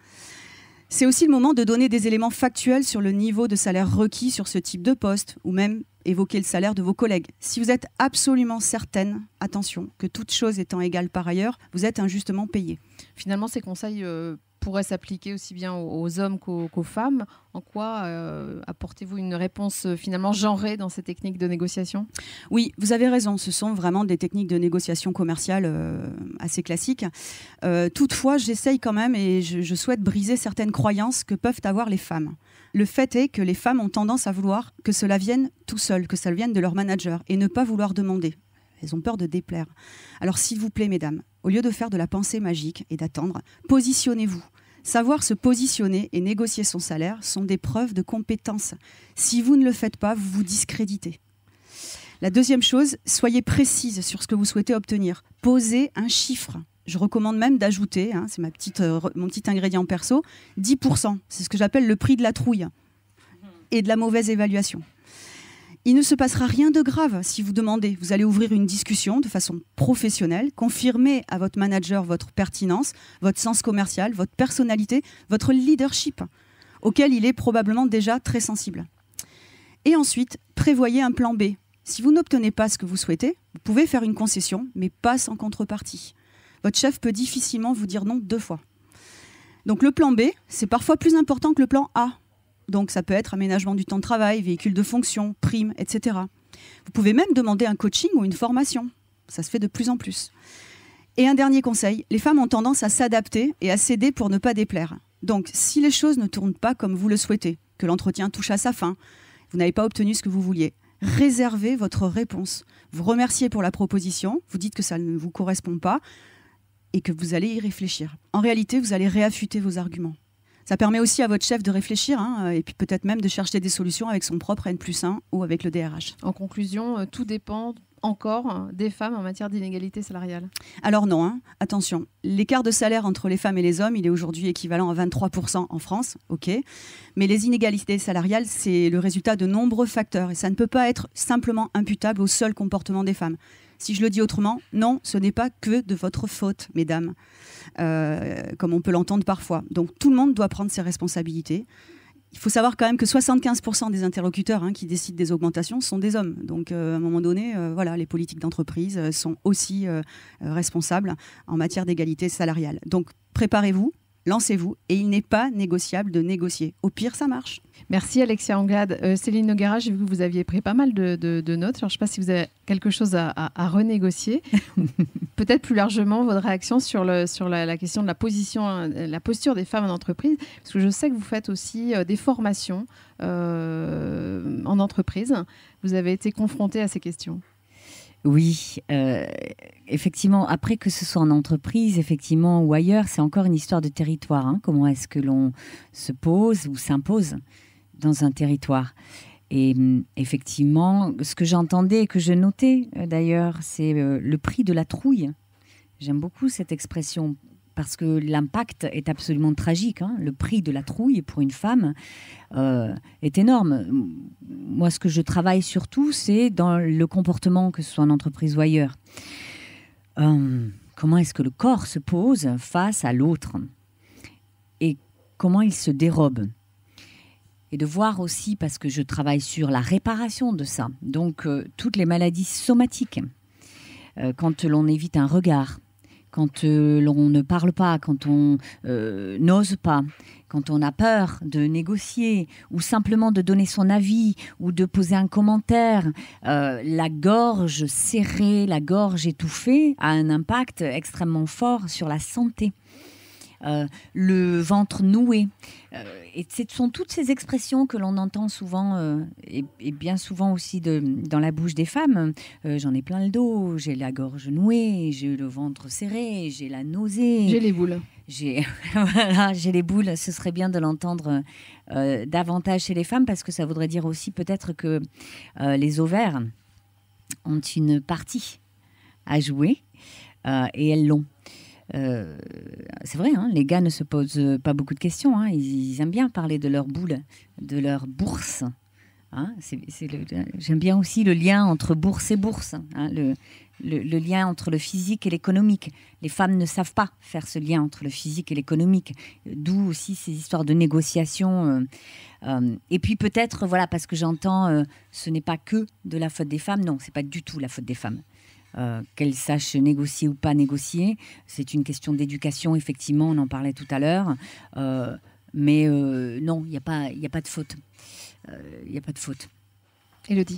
S2: C'est aussi le moment de donner des éléments factuels sur le niveau de salaire requis sur ce type de poste, ou même évoquer le salaire de vos collègues. Si vous êtes absolument certaine, attention, que toute chose étant égale par ailleurs, vous êtes injustement payé. Finalement, ces conseils pourrait s'appliquer aussi bien aux hommes qu'aux
S1: femmes. En quoi euh, apportez-vous une réponse euh, finalement genrée dans ces techniques de négociation
S2: Oui, vous avez raison, ce sont vraiment des techniques de négociation commerciale euh, assez classiques. toutefois, j'essaye quand même et je, je souhaite briser certaines croyances que peuvent avoir les femmes. Le fait est que les femmes ont tendance à vouloir que cela vienne tout seul, que cela vienne de leur manager et ne pas vouloir demander. Elles ont peur de déplaire. Alors s'il vous plaît, mesdames, au lieu de faire de la pensée magique et d'attendre, positionnez-vous. Savoir se positionner et négocier son salaire sont des preuves de compétence. Si vous ne le faites pas, vous vous discréditez. La deuxième chose, soyez précise sur ce que vous souhaitez obtenir. Posez un chiffre. Je recommande même d'ajouter, hein, c'est ma petite, euh, mon petit ingrédient perso, 10%. C'est ce que j'appelle le prix de la trouille et de la mauvaise évaluation. Il ne se passera rien de grave si vous demandez. Vous allez ouvrir une discussion de façon professionnelle, confirmer à votre manager votre pertinence, votre sens commercial, votre personnalité, votre leadership, auquel il est probablement déjà très sensible. Et ensuite, prévoyez un plan B. Si vous n'obtenez pas ce que vous souhaitez, vous pouvez faire une concession, mais pas sans contrepartie. Votre chef peut difficilement vous dire non deux fois. Donc le plan B, c'est parfois plus important que le plan A, donc ça peut être aménagement du temps de travail, véhicule de fonction, primes, etc. Vous pouvez même demander un coaching ou une formation. Ça se fait de plus en plus. Et un dernier conseil, les femmes ont tendance à s'adapter et à céder pour ne pas déplaire. Donc si les choses ne tournent pas comme vous le souhaitez, que l'entretien touche à sa fin, vous n'avez pas obtenu ce que vous vouliez, réservez votre réponse. Vous remerciez pour la proposition, vous dites que ça ne vous correspond pas et que vous allez y réfléchir. En réalité, vous allez réaffûter vos arguments. Ça permet aussi à votre chef de réfléchir hein, euh, et puis peut-être même de chercher des solutions avec son propre N plus 1 ou avec le DRH. En conclusion, euh, tout dépend encore hein, des femmes en matière d'inégalité salariale Alors non, hein. attention. L'écart de salaire entre les femmes et les hommes, il est aujourd'hui équivalent à 23% en France, ok. Mais les inégalités salariales, c'est le résultat de nombreux facteurs et ça ne peut pas être simplement imputable au seul comportement des femmes. Si je le dis autrement, non, ce n'est pas que de votre faute, mesdames, euh, comme on peut l'entendre parfois. Donc tout le monde doit prendre ses responsabilités. Il faut savoir quand même que 75% des interlocuteurs hein, qui décident des augmentations sont des hommes. Donc euh, à un moment donné, euh, voilà, les politiques d'entreprise sont aussi responsables en matière d'égalité salariale. Donc préparez-vous, lancez-vous et il n'est pas négociable de négocier. Au pire, ça marche. Merci Alexia Anglade. Euh, Céline Nogara, j'ai vu que vous aviez pris pas mal de, notes. je ne
S1: sais pas si vous avez quelque chose à, renégocier. Peut-être plus largement votre réaction sur, la, question de la position, la posture des femmes en entreprise, parce que je sais que vous faites aussi euh, des formations euh, en entreprise. Vous avez été confrontée à
S4: ces questions. Oui, euh, effectivement, après que ce soit en entreprise, effectivement, ou ailleurs, c'est encore une histoire de territoire. Hein. Comment est-ce que l'on se pose ou s'impose dans un territoire et mm, effectivement, ce que j'entendais et que je notais euh, d'ailleurs, c'est euh, le prix de la trouille. J'aime beaucoup cette expression, parce que l'impact est absolument tragique. Hein. Le prix de la trouille pour une femme euh, est énorme. Moi, ce que je travaille surtout, c'est dans le comportement, que ce soit en entreprise ou ailleurs. Euh, comment est-ce que le corps se pose face à l'autre et comment il se dérobe et de voir aussi, parce que je travaille sur la réparation de ça, donc euh, toutes les maladies somatiques, quand l'on évite un regard, quand on euh, l'on ne parle pas, quand on euh, n'ose pas, quand on a peur de négocier ou simplement de donner son avis ou de poser un commentaire, euh, la gorge serrée, la gorge étouffée a un impact extrêmement fort sur la santé. Euh, le ventre noué. Euh, et ce sont toutes ces expressions que l'on entend souvent euh, et, bien souvent aussi dans la bouche des femmes. J'en ai plein le dos, j'ai la gorge nouée, j'ai le ventre serré, j'ai la nausée. J'ai les boules. J'ai voilà, les boules. Ce serait bien de l'entendre davantage chez les femmes parce que ça voudrait dire aussi peut-être que les ovaires ont une partie à jouer et elles l'ont. Euh, c'est vrai, hein, les gars ne se posent pas beaucoup de questions. Hein. ils, aiment bien parler de leur boule, de leur bourse. Hein. J'aime bien aussi le lien entre bourse et bourse, le, lien entre le physique et l'économique. Les femmes ne savent pas faire ce lien entre le physique et l'économique, d'où aussi ces histoires de négociation. Euh, euh, et puis peut-être, voilà, parce que j'entends, ce n'est pas que de la faute des femmes. Non, c'est pas du tout la faute des femmes. Euh, qu'elle sache négocier ou pas négocier. C'est une question d'éducation, effectivement, on en parlait tout à l'heure. Euh, mais euh, non, il n'y a, pas, a pas de faute. Il n'y a pas de faute.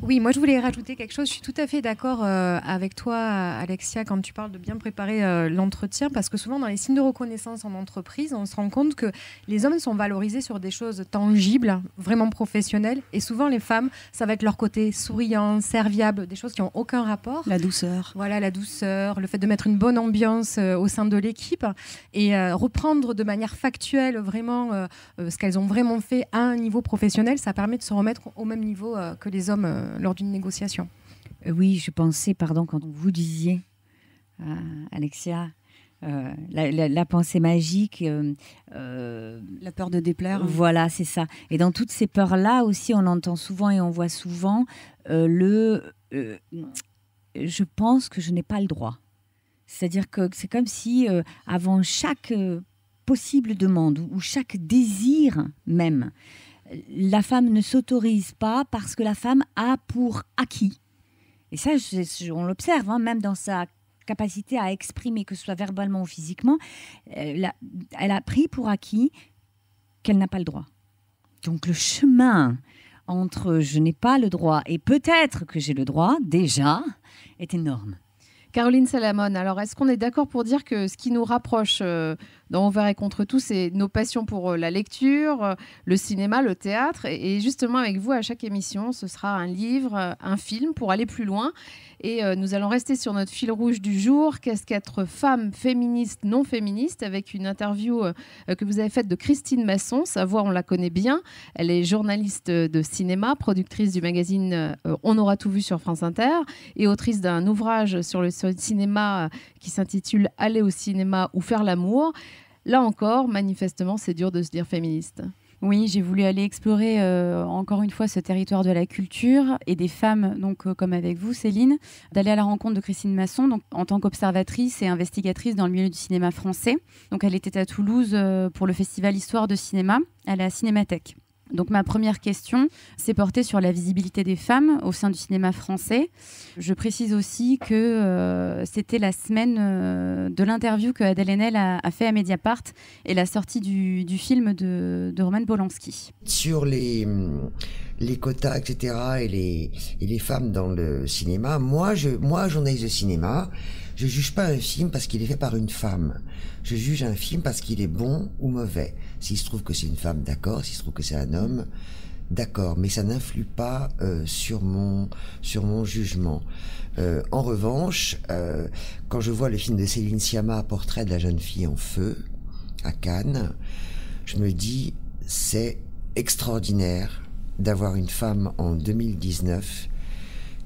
S3: Oui, moi je voulais rajouter quelque chose. Je suis tout à fait d'accord euh, avec toi, Alexia, quand tu parles de bien préparer euh, l'entretien, parce que souvent dans les signes de reconnaissance en entreprise, on se rend compte que les hommes sont valorisés sur des choses tangibles, vraiment professionnelles, et souvent les femmes, ça va être leur côté souriant, serviable, des choses qui n'ont aucun rapport. La douceur. Voilà, la douceur, le fait de mettre une bonne ambiance euh, au sein de l'équipe et reprendre de manière factuelle vraiment ce qu'elles ont vraiment fait à un niveau professionnel, ça permet de se remettre au même niveau que les hommes euh, lors d'une négociation.
S4: Euh, oui, je pensais, pardon, quand vous disiez, euh, Alexia, la, pensée magique. la peur de déplaire. Voilà, c'est ça. Et dans toutes ces peurs-là aussi, on entend souvent et on voit souvent le je pense que je n'ai pas le droit. C'est-à-dire que c'est comme si avant chaque possible demande ou chaque désir même, la femme ne s'autorise pas parce que la femme a pour acquis. Et ça, on l'observe, hein, même dans sa capacité à exprimer, que ce soit verbalement ou physiquement, euh, elle a, pris pour acquis qu'elle n'a pas le droit. Donc le chemin entre je n'ai pas le droit et peut-être que j'ai le droit déjà est énorme.
S1: Caroline Salamone, alors est-ce qu'on est, d'accord pour dire que ce qui nous rapproche euh, on verra et contre tout, c'est nos passions pour euh, la lecture, euh, le cinéma, le théâtre. Et, justement, avec vous, à chaque émission, ce sera un livre, euh, un film pour aller plus loin. Et nous allons rester sur notre fil rouge du jour. Qu'est-ce qu'être femme féministe, non féministe Avec une interview que vous avez faite de Christine Masson. Sa voix, on la connaît bien. Elle est journaliste de cinéma, productrice du magazine On aura tout vu sur France Inter et autrice d'un ouvrage sur le cinéma qui s'intitule Aller au cinéma
S5: ou faire l'amour. Là encore, manifestement, c'est dur de se dire féministe. Oui, j'ai voulu aller explorer euh, encore une fois ce territoire de la culture et des femmes, donc euh, comme avec vous, Céline, d'aller à la rencontre de Christine Masson, donc en tant qu'observatrice et investigatrice dans le milieu du cinéma français. Donc elle était à Toulouse euh, pour le festival Histoire de cinéma à la Cinémathèque. Donc ma première question s'est portée sur la visibilité des femmes au sein du cinéma français. Je précise aussi que euh, c'était la semaine euh, de l'interview que Adèle Haenel a, a, fait à Mediapart et la sortie du, film de, Roman Polanski.
S7: Sur les, mm, quotas, etc. Et les, femmes dans le cinéma, moi, je, moi journaliste de cinéma, je ne juge pas un film parce qu'il est fait par une femme. Je juge un film parce qu'il est bon ou mauvais. S'il se trouve que c'est une femme, d'accord. S'il se trouve que c'est un homme, d'accord. Mais ça n'influe pas euh, sur mon sur mon jugement. Euh, en revanche, euh, quand je vois le film de Céline Sciamma, Portrait de la jeune fille en feu, à Cannes, je me dis c'est extraordinaire d'avoir une femme en 2019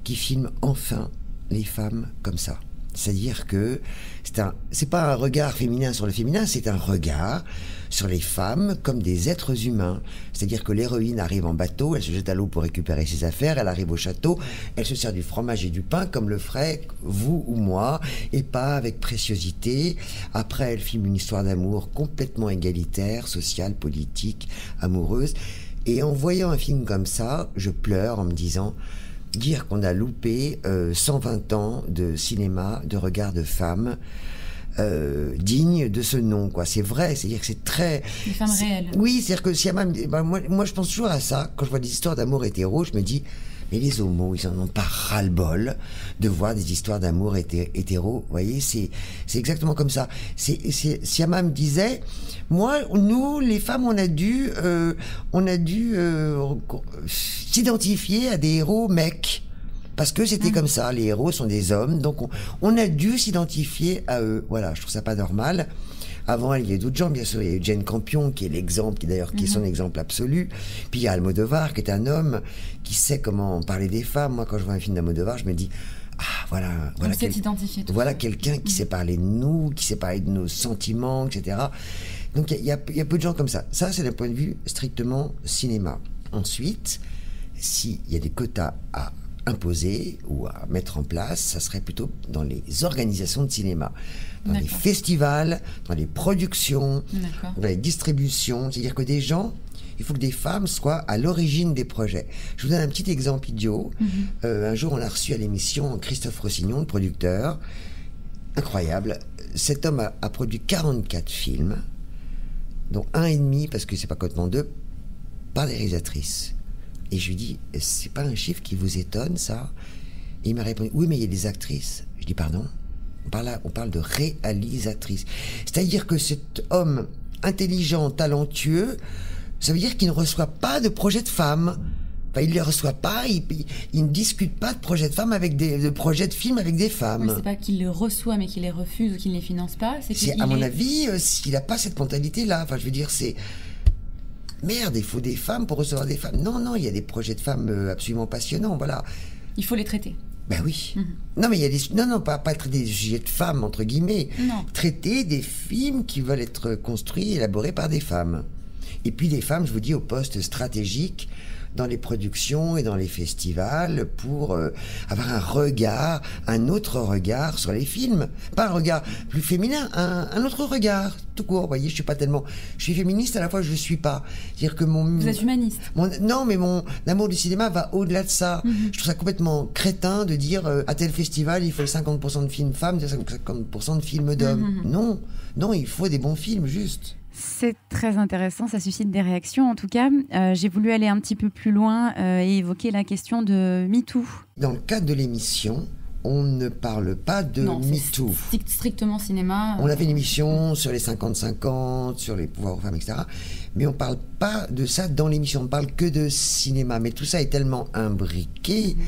S7: qui filme enfin les femmes comme ça. C'est-à-dire que c'est un, c'est pas un regard féminin sur le féminin, c'est un regard sur les femmes comme des êtres humains. C'est-à-dire que l'héroïne arrive en bateau, elle se jette à l'eau pour récupérer ses affaires, elle arrive au château, elle se sert du fromage et du pain comme le ferait vous ou moi, et pas avec préciosité. Après, elle filme une histoire d'amour complètement égalitaire, sociale, politique, amoureuse. Et en voyant un film comme ça, je pleure en me disant dire qu'on a loupé 120 euh, ans de cinéma, de regard de femmes. Euh, digne de ce nom, quoi. C'est vrai, c'est-à-dire que c'est très.
S5: Des femmes réelles.
S7: Oui, c'est-à-dire que si y même. Bah, moi, moi, je pense toujours à ça. Quand je vois des histoires d'amour hétéro, je me dis, et les homos, ils en ont pas ras-le-bol de voir des histoires d'amour hétéro. Vous voyez, c'est exactement comme ça. C'est Siama me disait, moi, nous, les femmes, on a dû, euh, on a dû euh, s'identifier à des héros mecs parce que c'était mmh. comme ça. Les héros sont des hommes, donc on, on a dû s'identifier à eux. Voilà, je trouve ça pas normal. Avant elle, il y a d'autres gens, bien sûr. Il y a eu Jane Campion, qui est l'exemple, qui d'ailleurs, qui est son mhm. exemple absolu. Puis il y a Almodovar, qui est un homme qui sait comment parler des femmes. Moi, quand je vois un film d'Almodovar, je me dis, ah, voilà, voilà, quelqu'un qui mhm. sait parler de nous, qui sait parler de nos sentiments, etc. Donc il y, y, a peu de gens comme ça. Ça, c'est d'un point de vue strictement cinéma. Ensuite, s'il y a des quotas à imposer ou à mettre en place, ça serait plutôt dans les organisations de cinéma dans les festivals, dans les productions, dans les distributions. C'est-à-dire que des gens il faut que des femmes soient à l'origine des projets. Je vous donne un petit exemple idiot. Mhm. Euh, un jour, on a reçu à l'émission Christophe Rossignon le producteur. Incroyable. Cet homme a, produit 44 films, dont un et demi, parce que c'est pas cotement deux, par des réalisatrices. Et je lui dis, c'est pas un chiffre qui vous étonne, ça Et il m'a répondu, oui, mais il y a des actrices. Je dis, pardon on parle, de réalisatrice. C'est-à-dire que cet homme intelligent, talentueux, ça veut dire qu'il ne reçoit pas de projets de femmes. Enfin, il ne les reçoit pas, il, ne discute pas de projets de femmes avec des projets de films avec des femmes. Ce c'est
S5: pas qu'il les reçoit mais qu'il les refuse ou qu'il ne les finance pas. C'est à mon
S7: avis, euh, s'il n'a pas cette mentalité-là, enfin je veux dire, c'est merde, il faut des femmes pour recevoir des femmes. Non, non, il y a des projets de femmes euh, absolument passionnants, voilà. Il faut les traiter. Ben oui. Mhm. Non, mais il y a des. Non, non, pas, pas traiter des sujets de femmes, entre guillemets. Traiter des films qui veulent être construits, élaborés par des femmes. Et puis des femmes, je vous dis, au poste stratégique dans les productions et dans les festivals pour euh, avoir un regard, un autre regard sur les films. Pas un regard plus féminin, un, autre regard, tout court. Vous voyez, je suis pas tellement. Je suis féministe, à la fois je ne suis pas. cest dire que mon. Vous êtes humaniste. non, mais mon amour du cinéma va au-delà de ça. Mhm. Je trouve ça complètement crétin de dire euh, à tel festival, il faut 50% de films femmes, 50% de films d'hommes. Mhm. Non, non, il faut des bons films, juste.
S5: C'est très intéressant, ça suscite des réactions en tout cas. Euh, j'ai voulu aller un petit peu plus loin euh, et évoquer la question de MeToo.
S7: Dans le cadre de l'émission, on ne parle pas de MeToo.
S5: Strictement cinéma. Euh. On avait
S7: une émission sur les 50-50, sur les pouvoirs aux femmes, etc. Mais on ne parle pas de ça dans l'émission, on ne parle que de cinéma. Mais tout ça est tellement imbriqué. Mm.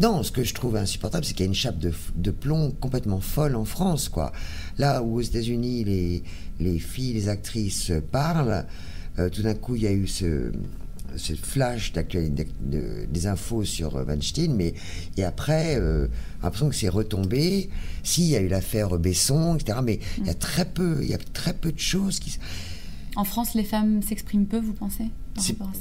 S7: Non, ce que je trouve insupportable, c'est qu'il y a une chape de, de, plomb complètement folle en France, quoi. Là où aux États-Unis, les, les, filles, les actrices parlent, euh, tout d'un coup, il y a eu ce, ce flash d'actualité des infos sur euh, Weinstein, mais et après, euh, l'impression que c'est retombé. Si, il y a eu l'affaire Besson, etc. Mais il y a mm. très peu, il y a très peu de choses qui.
S5: En France, les femmes s'expriment peu, vous pensez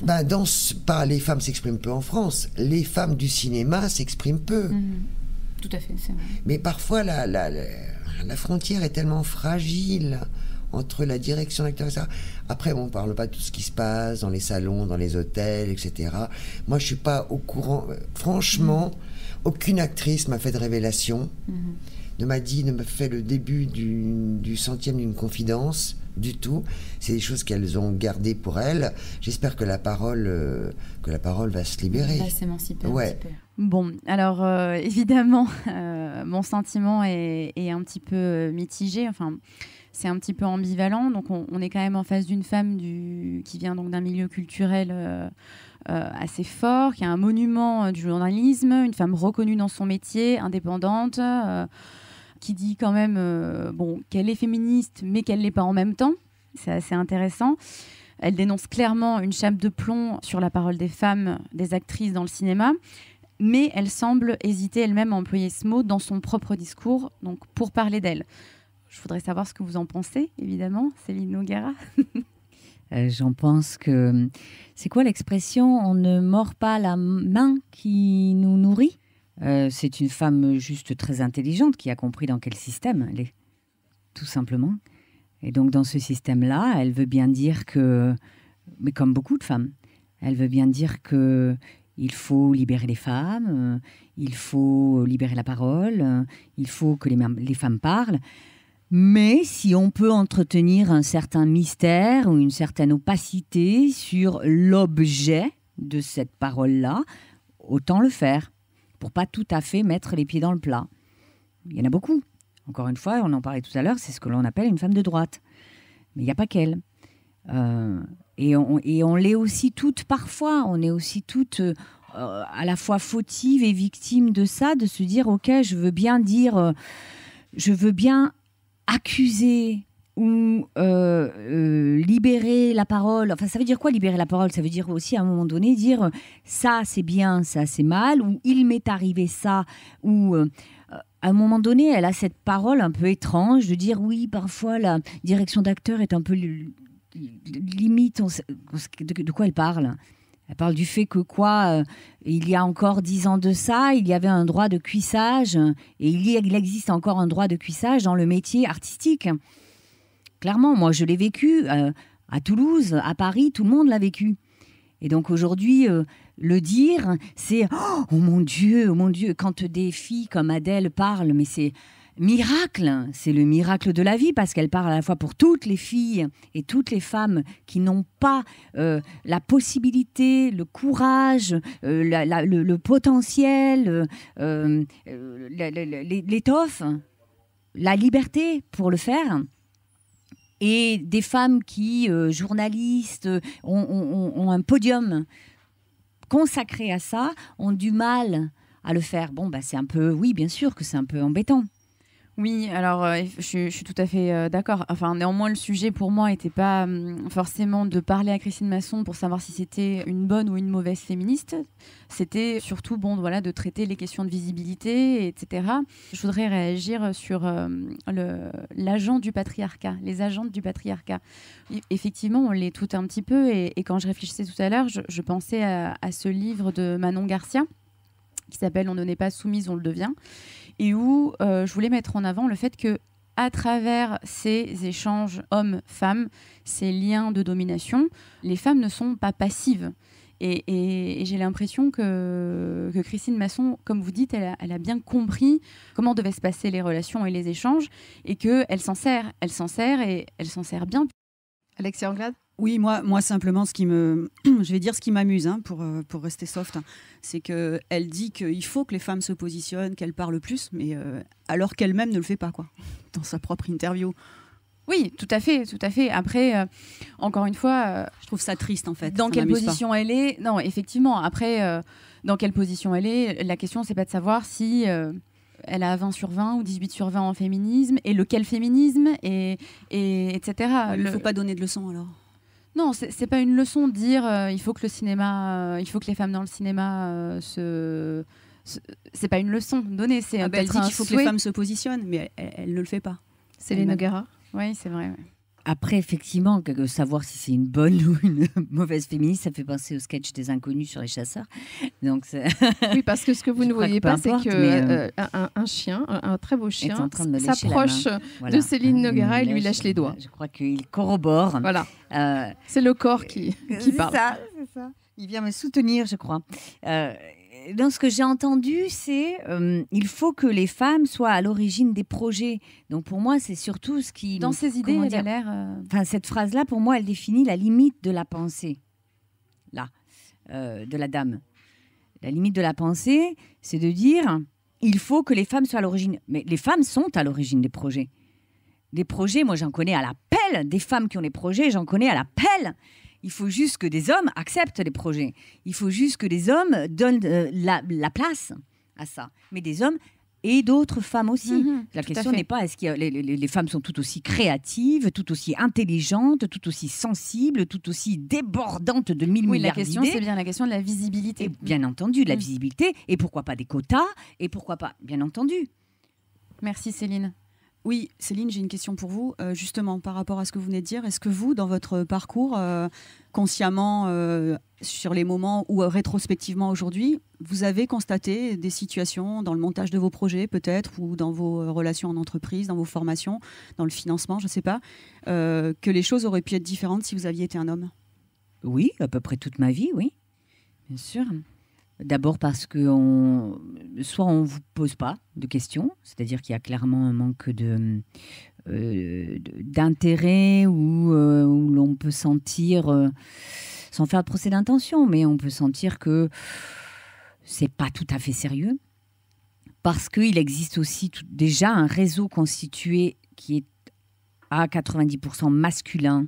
S7: bah, dans ce, les femmes s'expriment peu en France, les femmes du cinéma s'expriment peu. Mm. Tout à fait, Mais parfois, la, la, la, frontière est tellement fragile entre la direction d'acteur et ça. Après, on ne parle pas de tout ce qui se passe dans les salons, dans les hôtels, etc. Moi, je suis pas au courant. Euh, franchement, mm. aucune actrice m'a fait de révélation. Mm-hmm ne m'a dit, ne me fait le début du, centième d'une confidence du tout. C'est des choses qu'elles ont gardées pour elles. J'espère que la parole, euh, que la parole va se libérer. Va s'émanciper. Ouais.
S5: Bon, alors euh, évidemment, euh, mon sentiment est, un petit peu mitigé. Enfin, c'est un petit peu ambivalent. Donc, on, est quand même en face d'une femme qui vient donc d'un milieu culturel. assez fort, qui a un monument du journalisme, une femme reconnue dans son métier, indépendante qui dit quand même euh, bon, qu'elle est féministe, mais qu'elle ne l'est pas en même temps. C'est assez intéressant. Elle dénonce clairement une chape de plomb sur la parole des femmes, des actrices dans le cinéma, mais elle semble hésiter elle-même à employer ce mot dans son propre discours, donc pour parler d'elle. Je voudrais savoir ce que vous en pensez, évidemment, Céline Noguera.
S4: Euh, j'en pense que c'est quoi l'expression On ne mord pas la main qui nous nourrit euh, c'est une femme juste très intelligente qui a compris dans quel système elle est, tout simplement. Et donc dans ce système-là, elle veut bien dire que, mais comme beaucoup de femmes, elle veut bien dire que il faut libérer les femmes, euh, il faut libérer la parole, euh, il faut que les femmes parlent. Mais si on peut entretenir un certain mystère ou une certaine opacité sur l'objet de cette parole-là, autant le faire pour pas tout à fait mettre les pieds dans le plat. Il y en a beaucoup. Encore une fois, on en parlait tout à l'heure, c'est ce que l'on appelle une femme de droite. Mais il n'y a pas qu'elle. Euh, et on, et on l'est aussi toutes parfois. On est aussi toutes euh, à la fois fautives et victimes de ça, de se dire ok, je veux bien dire, euh, je veux bien accuser, ou euh, euh, libérer la parole. Enfin, ça veut dire quoi libérer la parole Ça veut dire aussi à un moment donné dire euh, ça c'est bien, ça c'est mal, ou il m'est arrivé ça, ou à un moment donné, elle a cette parole un peu étrange de dire oui, parfois la direction d'acteur est un peu limite de quoi elle parle. Elle parle du fait que quoi, il y a encore dix ans de ça, il y avait un droit de cuissage, et il existe encore un droit de cuissage dans le métier artistique. Clairement, moi, je l'ai vécu euh, à Toulouse, à Paris, tout le monde l'a vécu. Et donc aujourd'hui, euh, le dire, c'est oh, oh, mon Dieu, oh mon Dieu, quand des filles comme Adèle parlent, mais c'est miracle, c'est le miracle de la vie parce qu'elle parle à la fois pour toutes les filles et toutes les femmes qui n'ont pas euh, la possibilité, le courage, le, potentiel, l'étoffe, la liberté pour le faire et des femmes qui, euh, journalistes, euh, ont, ont, un podium consacré à ça, ont du mal à le faire. Bon, bah, c'est un peu, oui, bien sûr que c'est un peu embêtant. Oui, alors euh, je, suis tout à fait euh, d'accord. Enfin,
S5: néanmoins, le sujet pour moi n'était pas hum, forcément de parler à Christine Masson pour savoir si c'était une bonne ou une mauvaise féministe. C'était surtout bon, voilà, de traiter les questions de visibilité, etc. Je voudrais réagir sur euh, l'agent du patriarcat, les agentes du patriarcat. E, effectivement, on les tout un petit peu. Et, quand je réfléchissais tout à l'heure, je, pensais à, à ce livre de Manon Garcia qui s'appelle On ne n'est pas soumise, on le devient et où euh, je voulais mettre en avant le fait que à travers ces échanges hommes-femmes, ces liens de domination, les femmes ne sont pas passives. Et, j'ai l'impression que, que, Christine Masson, comme vous dites, elle a, elle a, bien compris comment devaient se passer les relations et les échanges, et qu'elle s'en sert, elle s'en sert et elle s'en sert bien.
S2: Alexis Anglade oui, moi, moi simplement, ce qui me, je vais dire ce qui m'amuse hein, pour, euh, pour rester soft, hein, c'est qu'elle dit qu'il faut que les femmes se positionnent, qu'elles parlent plus, mais euh, alors qu'elle-même ne le fait pas, quoi, dans sa propre interview. Oui, tout à fait, tout à fait. Après, euh, encore une fois, je trouve ça triste en fait. Dans quelle position elle
S5: est Non, effectivement. Après, dans quelle position elle est La question, c'est pas de savoir si elle a 20 sur 20 ou 18 sur 20 en féminisme, et lequel féminisme, et etc. Il ne faut pas donner de leçons alors. Non, c'est pas une leçon de dire euh, il faut que le cinéma, euh, il faut que les femmes dans le cinéma euh, se. C'est pas une leçon donnée, c'est ah, un bah, Elle dit qu'il faut que les femmes se positionnent, mais elle, ne le fait pas. C'est les Oui, c'est vrai.
S4: Après, effectivement, savoir si c'est une bonne ou une mauvaise féministe, ça fait penser au sketch des inconnus sur les chasseurs. Donc, oui, parce que ce que vous ne voyez pas, c'est qu'un euh,
S1: euh, un, chien, un, très beau chien, s'approche de Céline Noguera et lui lâche les doigts.
S4: Je crois qu'il corrobore. Voilà. Euh, c'est le corps qui, qui parle. ça. Il vient me soutenir, je crois dans ce que j'ai entendu, c'est euh, il faut que les femmes soient à l'origine des projets. Donc pour moi, c'est surtout ce qui dans ses idées, elle euh, Enfin, cette phrase-là, pour moi, elle définit la limite de la pensée, là, euh, de la dame. La limite de la pensée, c'est de dire il faut que les femmes soient à l'origine. Mais les femmes sont à l'origine des projets. Des projets, moi j'en connais à la pelle. Des femmes qui ont des projets, j'en connais à la pelle. Il faut juste que des hommes acceptent les projets. Il faut juste que des hommes donnent euh, la, place à ça. Mais des hommes et d'autres femmes aussi. Mhm, la question n'est pas est-ce que les, femmes sont tout aussi créatives, tout aussi intelligentes, tout aussi sensibles, tout aussi débordantes de mille milliards d'idées. La question, c'est bien la question de la visibilité. bien entendu, de la mhm. visibilité. Et pourquoi pas des quotas Et pourquoi pas,
S2: bien entendu. Merci Céline. Oui, Céline, j'ai une question pour vous, euh, justement, par rapport à ce que vous venez de dire. Est-ce que vous, dans votre parcours, euh, consciemment, euh, sur les moments ou rétrospectivement aujourd'hui, vous avez constaté des situations dans le montage de vos projets, peut-être, ou dans vos relations en entreprise, dans vos formations, dans le financement, je ne sais pas, que les choses auraient pu être différentes si vous aviez été un homme
S4: Oui, à peu près toute ma vie, oui. Bien sûr. D'abord parce que soit on ne vous pose pas de questions, c'est-à-dire qu'il y a clairement un manque de, euh, d'intérêt ou euh, l'on peut sentir, euh, sans faire de procès d'intention, mais on peut sentir que c'est pas tout à fait sérieux. Parce qu'il existe aussi déjà un réseau constitué qui est à 90% masculin,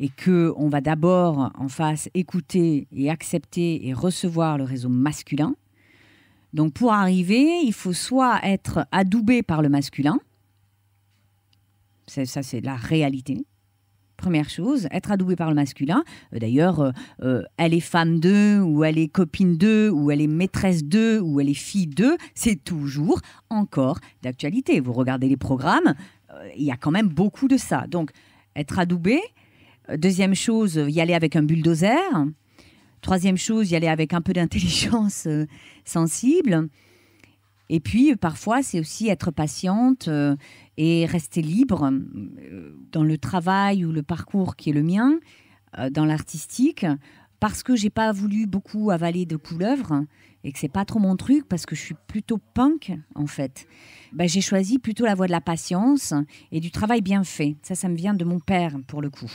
S4: et que on va d'abord en face écouter et accepter et recevoir le réseau masculin. Donc pour arriver, il faut soit être adoubé par le masculin, ça c'est la réalité, première chose, être adoubé par le masculin. Euh, d'ailleurs, euh, euh, elle est femme d'eux, ou elle est copine d'eux, ou elle est maîtresse d'eux, ou elle est fille d'eux, c'est toujours encore d'actualité. Vous regardez les programmes, il y a quand même beaucoup de ça. Donc, être adoubé, Deuxième chose, y aller avec un bulldozer. Troisième chose, y aller avec un peu d'intelligence euh, sensible. Et puis, parfois, c'est aussi être patiente euh, et rester libre euh, dans le travail ou le parcours qui est le mien, dans l'artistique parce que j'ai pas voulu beaucoup avaler de couleuvres et que c'est pas trop mon truc parce que je suis plutôt punk en fait. Ben, j'ai choisi plutôt la voie de la patience et du travail bien fait. Ça, ça me vient de mon père pour le coup,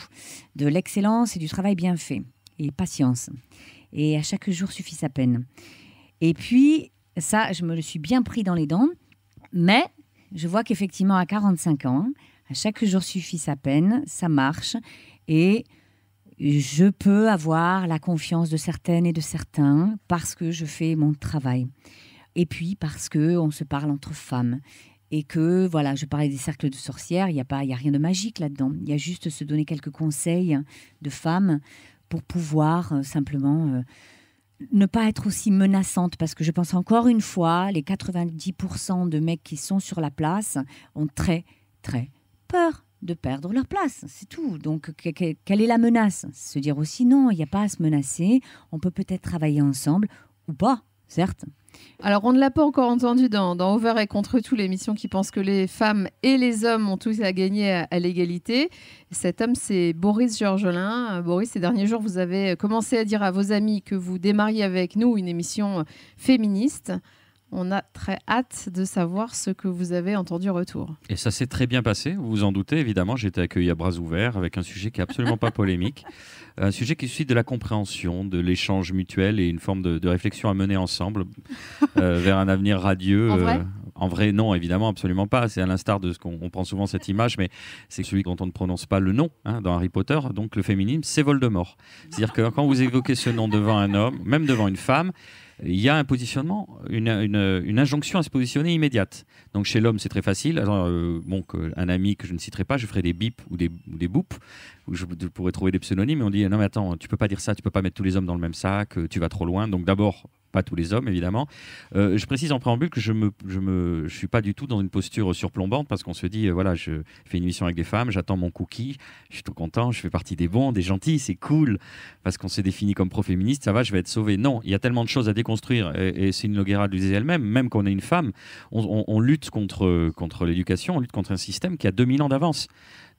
S4: de l'excellence et du travail bien fait et patience. Et à chaque jour suffit sa peine. Et puis ça, je me le suis bien pris dans les dents, mais je vois qu'effectivement à 45 ans, à chaque jour suffit sa peine, ça marche et je peux avoir la confiance de certaines et de certains parce que je fais mon travail. Et puis parce que on se parle entre femmes. Et que, voilà, je parlais des cercles de sorcières, il n'y a, pas, y a rien de magique là-dedans. Il y a juste se donner quelques conseils de femmes pour pouvoir euh, simplement euh, ne pas être aussi menaçante. Parce que je pense encore une fois, les 90% de mecs qui sont sur la place ont très, très peur de perdre leur place, c'est tout. Donc, quelle est la menace Se dire aussi non, il n'y a pas à se menacer, on peut peut-être travailler ensemble ou pas, certes. Alors, on ne l'a pas encore entendu dans,
S1: Over et Contre tout, l'émission qui pense que les femmes et les hommes ont tous à gagner à l'égalité. Cet homme, c'est Boris Georgelin. Euh, Boris, ces derniers jours, vous avez commencé à dire à vos amis que vous démarriez avec nous une émission féministe. On a très hâte de savoir ce que vous avez entendu retour.
S8: Et ça s'est très bien passé, vous vous en doutez évidemment. J'ai été accueilli à bras ouverts avec un sujet qui n'est absolument pas polémique, un sujet qui suit de la compréhension, de l'échange mutuel et une forme de, réflexion à mener ensemble euh, vers un avenir radieux. Euh, en vrai, non, évidemment, absolument pas. C'est à l'instar de ce qu'on prend souvent cette image, mais c'est celui dont on ne prononce pas le nom hein, dans Harry Potter. Donc le féminisme, c'est Voldemort. C'est-à-dire que quand vous évoquez ce nom devant un homme, même devant une femme, il y a un positionnement, une, injonction à se positionner immédiate. Donc chez l'homme, c'est très facile. Euh, un ami que je ne citerai pas, je ferai des bips ou des, ou où je, pourrais trouver des pseudonymes, et on dit non mais attends, tu peux pas dire ça, tu peux pas mettre tous les hommes dans le même sac, euh, tu vas trop loin. Donc d'abord, pas tous les hommes évidemment. Euh, je précise en préambule que je ne me, suis pas du tout dans une posture surplombante parce qu'on se dit, euh, voilà, je fais une mission avec des femmes, j'attends mon cookie, je suis tout content, je fais partie des bons, des gentils, c'est cool, parce qu'on s'est défini comme pro-féministe, ça va, je vais être sauvé. Non, il y a tellement de choses à déconstruire, et, c'est une Noguera le disait elle-même, même qu'on on est une femme, on, lutte contre, contre l'éducation, on lutte contre un système qui a 2000 ans d'avance.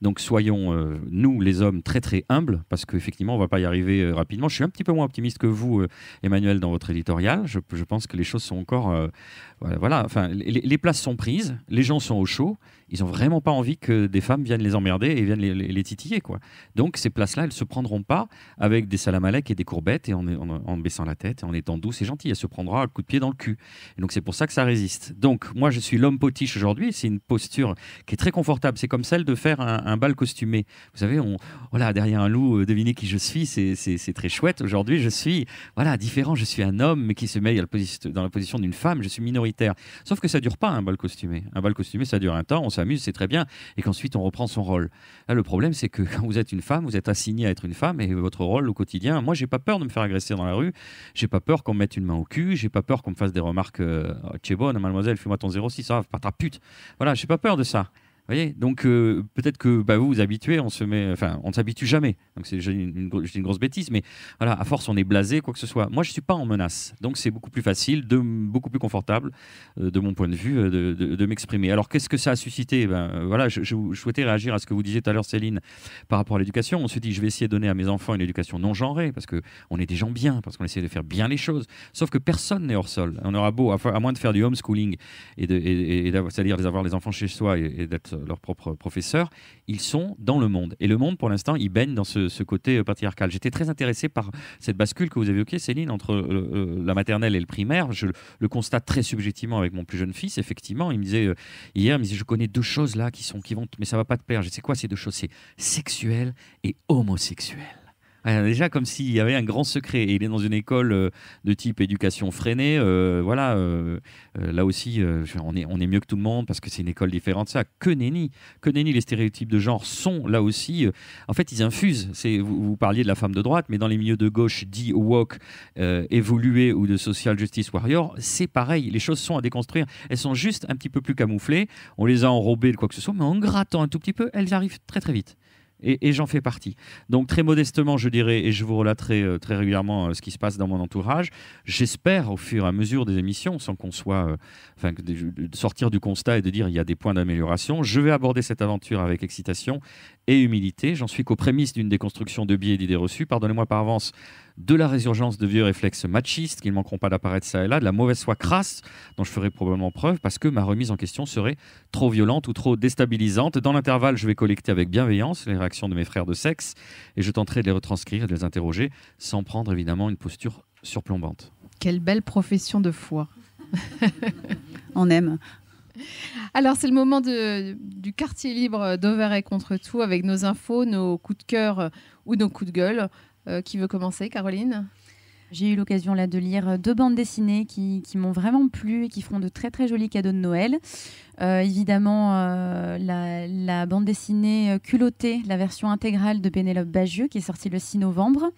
S8: Donc soyons, euh, nous les hommes, très très humbles, parce qu'effectivement, on ne va pas y arriver euh, rapidement. Je suis un petit peu moins optimiste que vous, euh, Emmanuel, dans votre éditorial. Je, pense que les choses sont encore... voilà, enfin, les places sont prises, les gens sont au chaud ils ont vraiment pas envie que des femmes viennent les emmerder et viennent les, titiller. Quoi. Donc ces places-là, elles se prendront pas avec des salamalek et des courbettes et en, baissant la tête et en étant douce et gentille. Elle se prendra un coup de pied dans le cul. Et donc c'est pour ça que ça résiste. Donc moi, je suis l'homme potiche aujourd'hui. C'est une posture qui est très confortable. C'est comme celle de faire un, bal costumé. Vous savez, on, voilà, oh derrière un loup, euh, devinez qui je suis. C'est très chouette. Aujourd'hui, je suis voilà différent. Je suis un homme mais qui se met dans la position d'une femme. Je suis minoritaire. Sauf que ça dure pas un bal costumé. Un bal costumé, ça dure un temps s'amuse, c'est très bien, et qu'ensuite on reprend son rôle. Là, le problème, c'est que quand vous êtes une femme, vous êtes assigné à être une femme, et votre rôle au quotidien, moi, j'ai pas peur de me faire agresser dans la rue, j'ai pas peur qu'on me mette une main au cul, j'ai pas peur qu'on me fasse des remarques, euh, oh, mademoiselle, fais-moi ton 06, ça va, ta pute. Voilà, j'ai pas peur de ça voyez Donc euh, peut-être que bah, vous vous habituez, on se met, enfin on ne s'habitue jamais. Donc c'est une, une, grosse bêtise, mais voilà, à force on est blasé, quoi que ce soit. Moi je suis pas en menace, donc c'est beaucoup plus facile, de, beaucoup plus confortable euh, de mon point de vue euh, de, m'exprimer. Alors qu'est-ce que ça a suscité ben, Voilà, je, souhaitais réagir à ce que vous disiez tout à l'heure, Céline, par rapport à l'éducation. On se dit je vais essayer de donner à mes enfants une éducation non genrée parce que on est des gens bien, parce qu'on essaie de faire bien les choses. Sauf que personne n'est hors sol. On aura beau, à, moins de faire du homeschooling et, et, et, c'est-à-dire d'avoir les enfants chez soi et d'être leurs propres professeurs, ils sont dans le monde. Et le monde, pour l'instant, il baigne dans ce, côté euh, patriarcal. J'étais très intéressé par cette bascule que vous avez évoquée, Céline, entre euh, euh, la maternelle et le primaire. Je le constate très subjectivement avec mon plus jeune fils, effectivement. Il me disait hier, il me disait, je connais deux choses là qui, sont, qui vont, mais ça va pas te plaire. Je sais quoi ces deux choses C'est sexuel et homosexuel. Ah, déjà, comme s'il y avait un grand secret. Et il est dans une école euh, de type éducation freinée. Euh, voilà, euh, là aussi, on, est, on est mieux que tout le monde parce que c'est une école différente. Ça, que nenni. Que nenni, les stéréotypes de genre sont là aussi. en fait, ils infusent. vous, parliez de la femme de droite, mais dans les milieux de gauche dit woke, évolué ou de social justice warrior, c'est pareil. Les choses sont à déconstruire. Elles sont juste un petit peu plus camouflées. On les a enrobées de quoi que ce soit, mais en grattant un tout petit peu, elles arrivent très très vite et, j'en fais partie. Donc très modestement, je dirais, et je vous relaterai euh, très régulièrement euh, ce qui se passe dans mon entourage, j'espère au fur et à mesure des émissions, sans qu'on soit... Euh, enfin, sortir du constat et de dire il y a des points d'amélioration, je vais aborder cette aventure avec excitation et humilité. J'en suis qu'aux prémices d'une déconstruction de biais et d'idées reçues. Pardonnez-moi par avance de la résurgence de vieux réflexes machistes qui ne manqueront pas d'apparaître ça et là, de la mauvaise foi crasse dont je ferai probablement preuve parce que ma remise en question serait trop violente ou trop déstabilisante. Dans l'intervalle, je vais collecter avec bienveillance les réactions de mes frères de sexe et je tenterai de les retranscrire et de les interroger sans prendre évidemment une posture surplombante.
S1: Quelle belle profession de foi. On aime. Alors, c'est le moment du quartier libre d'Over et contre tout avec nos
S5: infos, nos coups de cœur euh, ou nos coups de gueule. Euh, qui veut commencer, Caroline j'ai eu l'occasion là de lire deux bandes dessinées qui, m'ont vraiment plu et qui feront de très très jolis cadeaux de Noël. Euh, évidemment, la, bande dessinée culottée, la version intégrale de Pénélope Bagieux qui est sortie le 6 novembre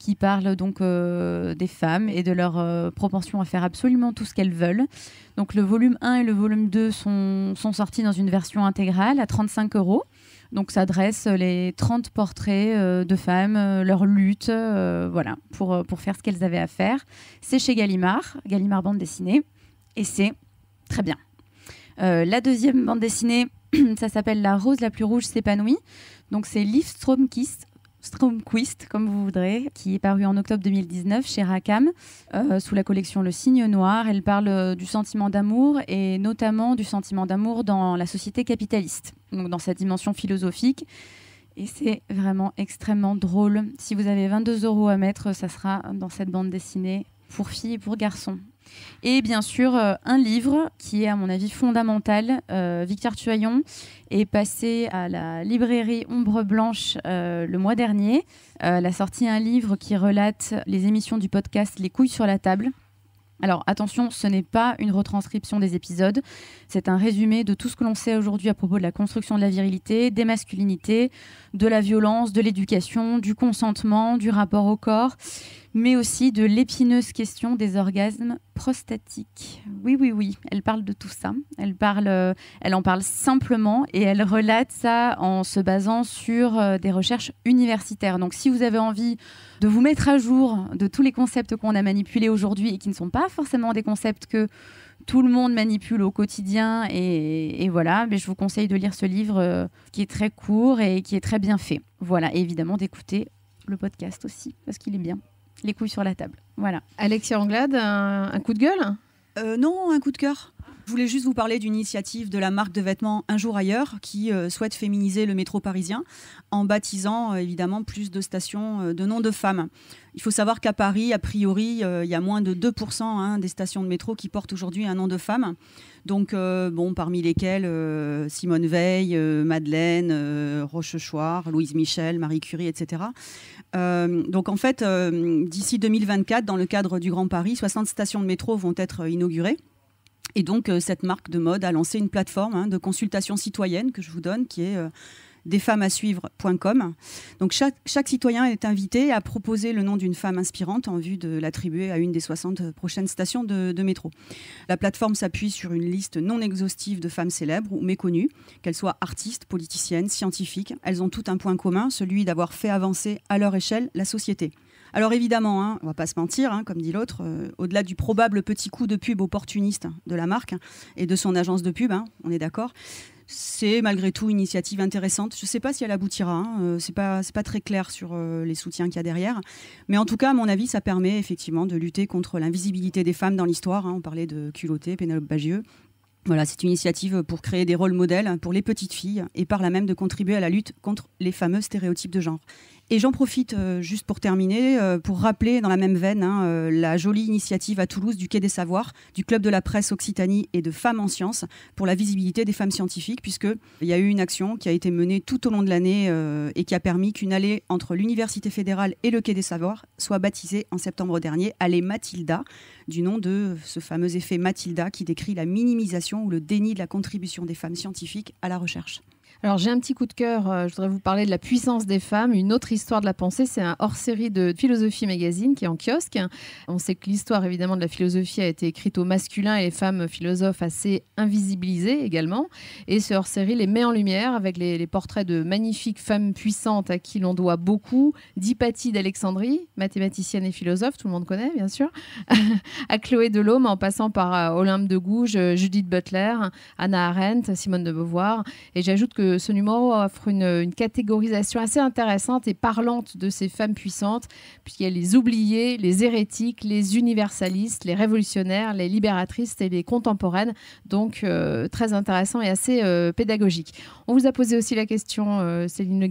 S5: qui parle donc euh, des femmes et de leur euh, propension à faire absolument tout ce qu'elles veulent. Donc le volume 1 et le volume 2 sont, sortis dans une version intégrale à 35 euros. Donc ça dresse les 30 portraits euh, de femmes, leur lutte, voilà, pour, pour faire ce qu'elles avaient à faire. C'est chez Gallimard, Gallimard Bande Dessinée, et c'est très bien. la deuxième bande dessinée, ça s'appelle La rose la plus rouge s'épanouit. Donc c'est Liv Stromkist Stromquist, comme vous voudrez, qui est paru en octobre 2019 chez Rakam, euh, sous la collection Le Signe Noir. Elle parle euh, du sentiment d'amour et notamment du sentiment d'amour dans la société capitaliste, donc dans sa dimension philosophique. Et c'est vraiment extrêmement drôle. Si vous avez 22 euros à mettre, ça sera dans cette bande dessinée pour filles et pour garçons. Et bien sûr, euh, un livre qui est, à mon avis, fondamental. Euh, Victor Tuaillon est passé à la librairie Ombre Blanche euh, le mois dernier. elle a sorti un livre qui relate les émissions du podcast Les couilles sur la table. Alors attention, ce n'est pas une retranscription des épisodes, c'est un résumé de tout ce que l'on sait aujourd'hui à propos de la construction de la virilité, des masculinités, de la violence, de l'éducation, du consentement, du rapport au corps mais aussi de l'épineuse question des orgasmes prostatiques. Oui, oui, oui, elle parle de tout ça. Elle, parle, euh, elle en parle simplement et elle relate ça en se basant sur euh, des recherches universitaires. Donc si vous avez envie de vous mettre à jour de tous les concepts qu'on a manipulés aujourd'hui et qui ne sont pas forcément des concepts que tout le monde manipule au quotidien et, voilà, mais je vous conseille de lire ce livre euh, qui est très court et qui est très bien fait. Voilà, et évidemment d'écouter le podcast aussi parce qu'il est bien les couilles sur la table. Voilà. Alexia Anglade, un, coup de gueule euh, Non, un coup de cœur.
S2: Je voulais juste vous parler d'une initiative de la marque de vêtements Un jour ailleurs qui euh, souhaite féminiser le métro parisien en baptisant euh, évidemment plus de stations de noms de femmes. Il faut savoir qu'à Paris, a priori, il y a moins de 2% hein, des stations de métro qui portent aujourd'hui un nom de femme. Donc, bon, parmi lesquelles Simone Veil, Madeleine, Rochechouart, Louise Michel, Marie Curie, etc. Euh, donc en fait, euh, d'ici 2024, dans le cadre du Grand Paris, 60 stations de métro vont être inaugurées. Et donc euh, cette marque de mode a lancé une plateforme hein, de consultation citoyenne que je vous donne, qui est desfemmesasuivre.com. Donc chaque, citoyen est invité à proposer le nom d'une femme inspirante en vue de l'attribuer à une des 60 prochaines stations de, métro. La plateforme s'appuie sur une liste non exhaustive de femmes célèbres ou méconnues, qu'elles soient artistes, politiciennes, scientifiques. Elles ont tout un point commun, celui d'avoir fait avancer à leur échelle la société. Alors évidemment, hein, on ne va pas se mentir, hein, comme dit l'autre, euh, au-delà du probable petit coup de pub opportuniste de la marque et de son agence de pub, hein, on est d'accord, c'est malgré tout une initiative intéressante. Je ne sais pas si elle aboutira, hein. euh, Ce n'est pas, pas, très clair sur euh, les soutiens qu'il y a derrière. Mais en tout cas, à mon avis, ça permet effectivement de lutter contre l'invisibilité des femmes dans l'histoire. Hein. On parlait de culotté, Pénélope Bagieux. Voilà, c'est une initiative pour créer des rôles modèles pour les petites filles et par là même de contribuer à la lutte contre les fameux stéréotypes de genre. Et j'en profite euh, juste pour terminer, euh, pour rappeler dans la même veine hein, euh, la jolie initiative à Toulouse du Quai des Savoirs, du Club de la Presse Occitanie et de Femmes en Sciences pour la visibilité des femmes scientifiques, puisqu'il y a eu une action qui a été menée tout au long de l'année et qui a permis qu'une allée entre l'Université fédérale et le Quai des Savoirs soit baptisée en septembre dernier Allée Mathilda, du nom de ce fameux effet Mathilda qui décrit la minimisation ou le déni de la contribution des femmes scientifiques à la recherche. Alors j'ai un petit coup de cœur, euh, je voudrais vous parler
S1: de la puissance des femmes, une autre histoire de la pensée, c'est un hors-série de Philosophie Magazine qui est en kiosque. On sait que l'histoire évidemment de la philosophie a été écrite au masculin et les femmes philosophes assez invisibilisées également. Et ce hors-série les met en lumière avec les, portraits de magnifiques femmes puissantes à qui l'on doit beaucoup, d'Hypatie d'Alexandrie, mathématicienne et philosophe, tout le monde connaît bien sûr, à Chloé Delhomme en passant par euh, Olympe de Gouges, euh, Judith Butler, Anna Arendt, Simone de Beauvoir. Et j'ajoute que ce, numéro offre une, catégorisation assez intéressante et parlante de ces femmes puissantes, puisqu'il y a les oubliées, les hérétiques, les universalistes, les révolutionnaires, les libératrices et les contemporaines. Donc euh, très intéressant et assez euh, pédagogique. On vous a posé aussi la question, euh, Céline Le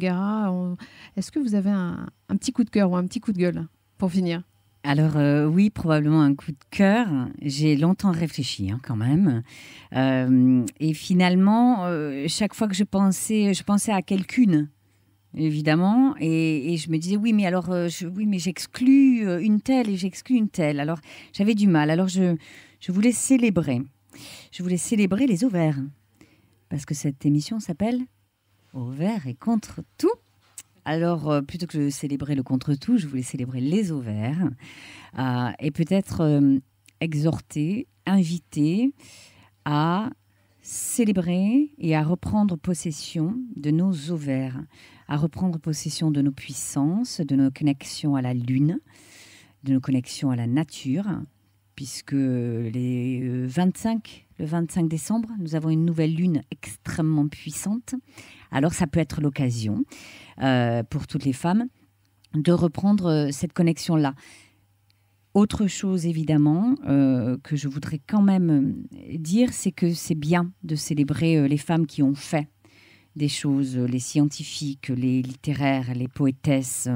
S1: est-ce que vous avez un, un petit coup de cœur ou un petit coup de gueule pour finir
S4: alors euh, oui, probablement un coup de cœur. J'ai longtemps réfléchi hein, quand même. Euh, et finalement, euh, chaque fois que je pensais, je pensais à quelqu'une, évidemment. Et, je me disais, oui, mais alors, oui, mais j'exclus une telle et j'exclus une telle. Alors j'avais du mal. Alors je, voulais célébrer. Je voulais célébrer les ovaires. Parce que cette émission s'appelle Ovaires et contre tout. Alors, euh, plutôt que de célébrer le contre-tout, je voulais célébrer les ovaires euh, et peut-être euh, exhorter, inviter à célébrer et à reprendre possession de nos ovaires, à reprendre possession de nos puissances, de nos connexions à la Lune, de nos connexions à la nature, puisque les 25, le 25 décembre, nous avons une nouvelle Lune extrêmement puissante. Alors ça peut être l'occasion euh, pour toutes les femmes, de reprendre euh, cette connexion-là. Autre chose évidemment euh, que je voudrais quand même dire, c'est que c'est bien de célébrer les femmes qui ont fait des choses, les scientifiques, les littéraires, les poétesses.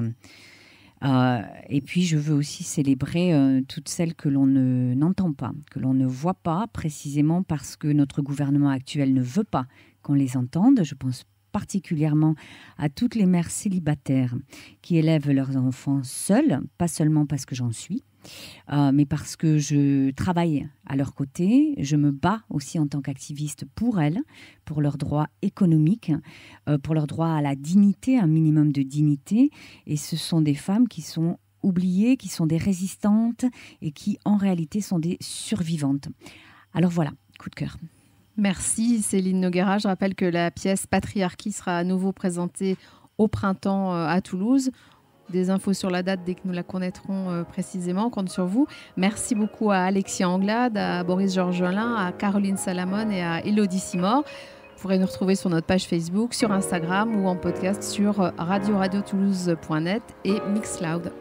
S4: et puis je veux aussi célébrer toutes celles que l'on n'entend pas, que l'on ne voit pas, précisément parce que notre gouvernement actuel ne veut pas qu'on les entende. Je pense particulièrement à toutes les mères célibataires qui élèvent leurs enfants seules, pas seulement parce que j'en suis, euh, mais parce que je travaille à leur côté, je me bats aussi en tant qu'activiste pour elles, pour leurs droits économiques, euh, pour leurs droits à la dignité, un minimum de dignité. Et ce sont des femmes qui sont oubliées, qui sont des résistantes et qui en réalité sont des survivantes. Alors voilà, coup de cœur.
S1: Merci Céline Noguera. Je rappelle que la pièce Patriarchie sera à nouveau présentée au printemps euh, à Toulouse. Des infos sur la date dès que nous la connaîtrons euh, précisément, on compte sur vous. Merci beaucoup à Alexis Anglade, à Boris Georgelin, à Caroline Salamon et à Elodie Simor. Vous pourrez nous retrouver sur notre page Facebook, sur Instagram ou en podcast sur euh, radio-radio-toulouse.net et Mixcloud.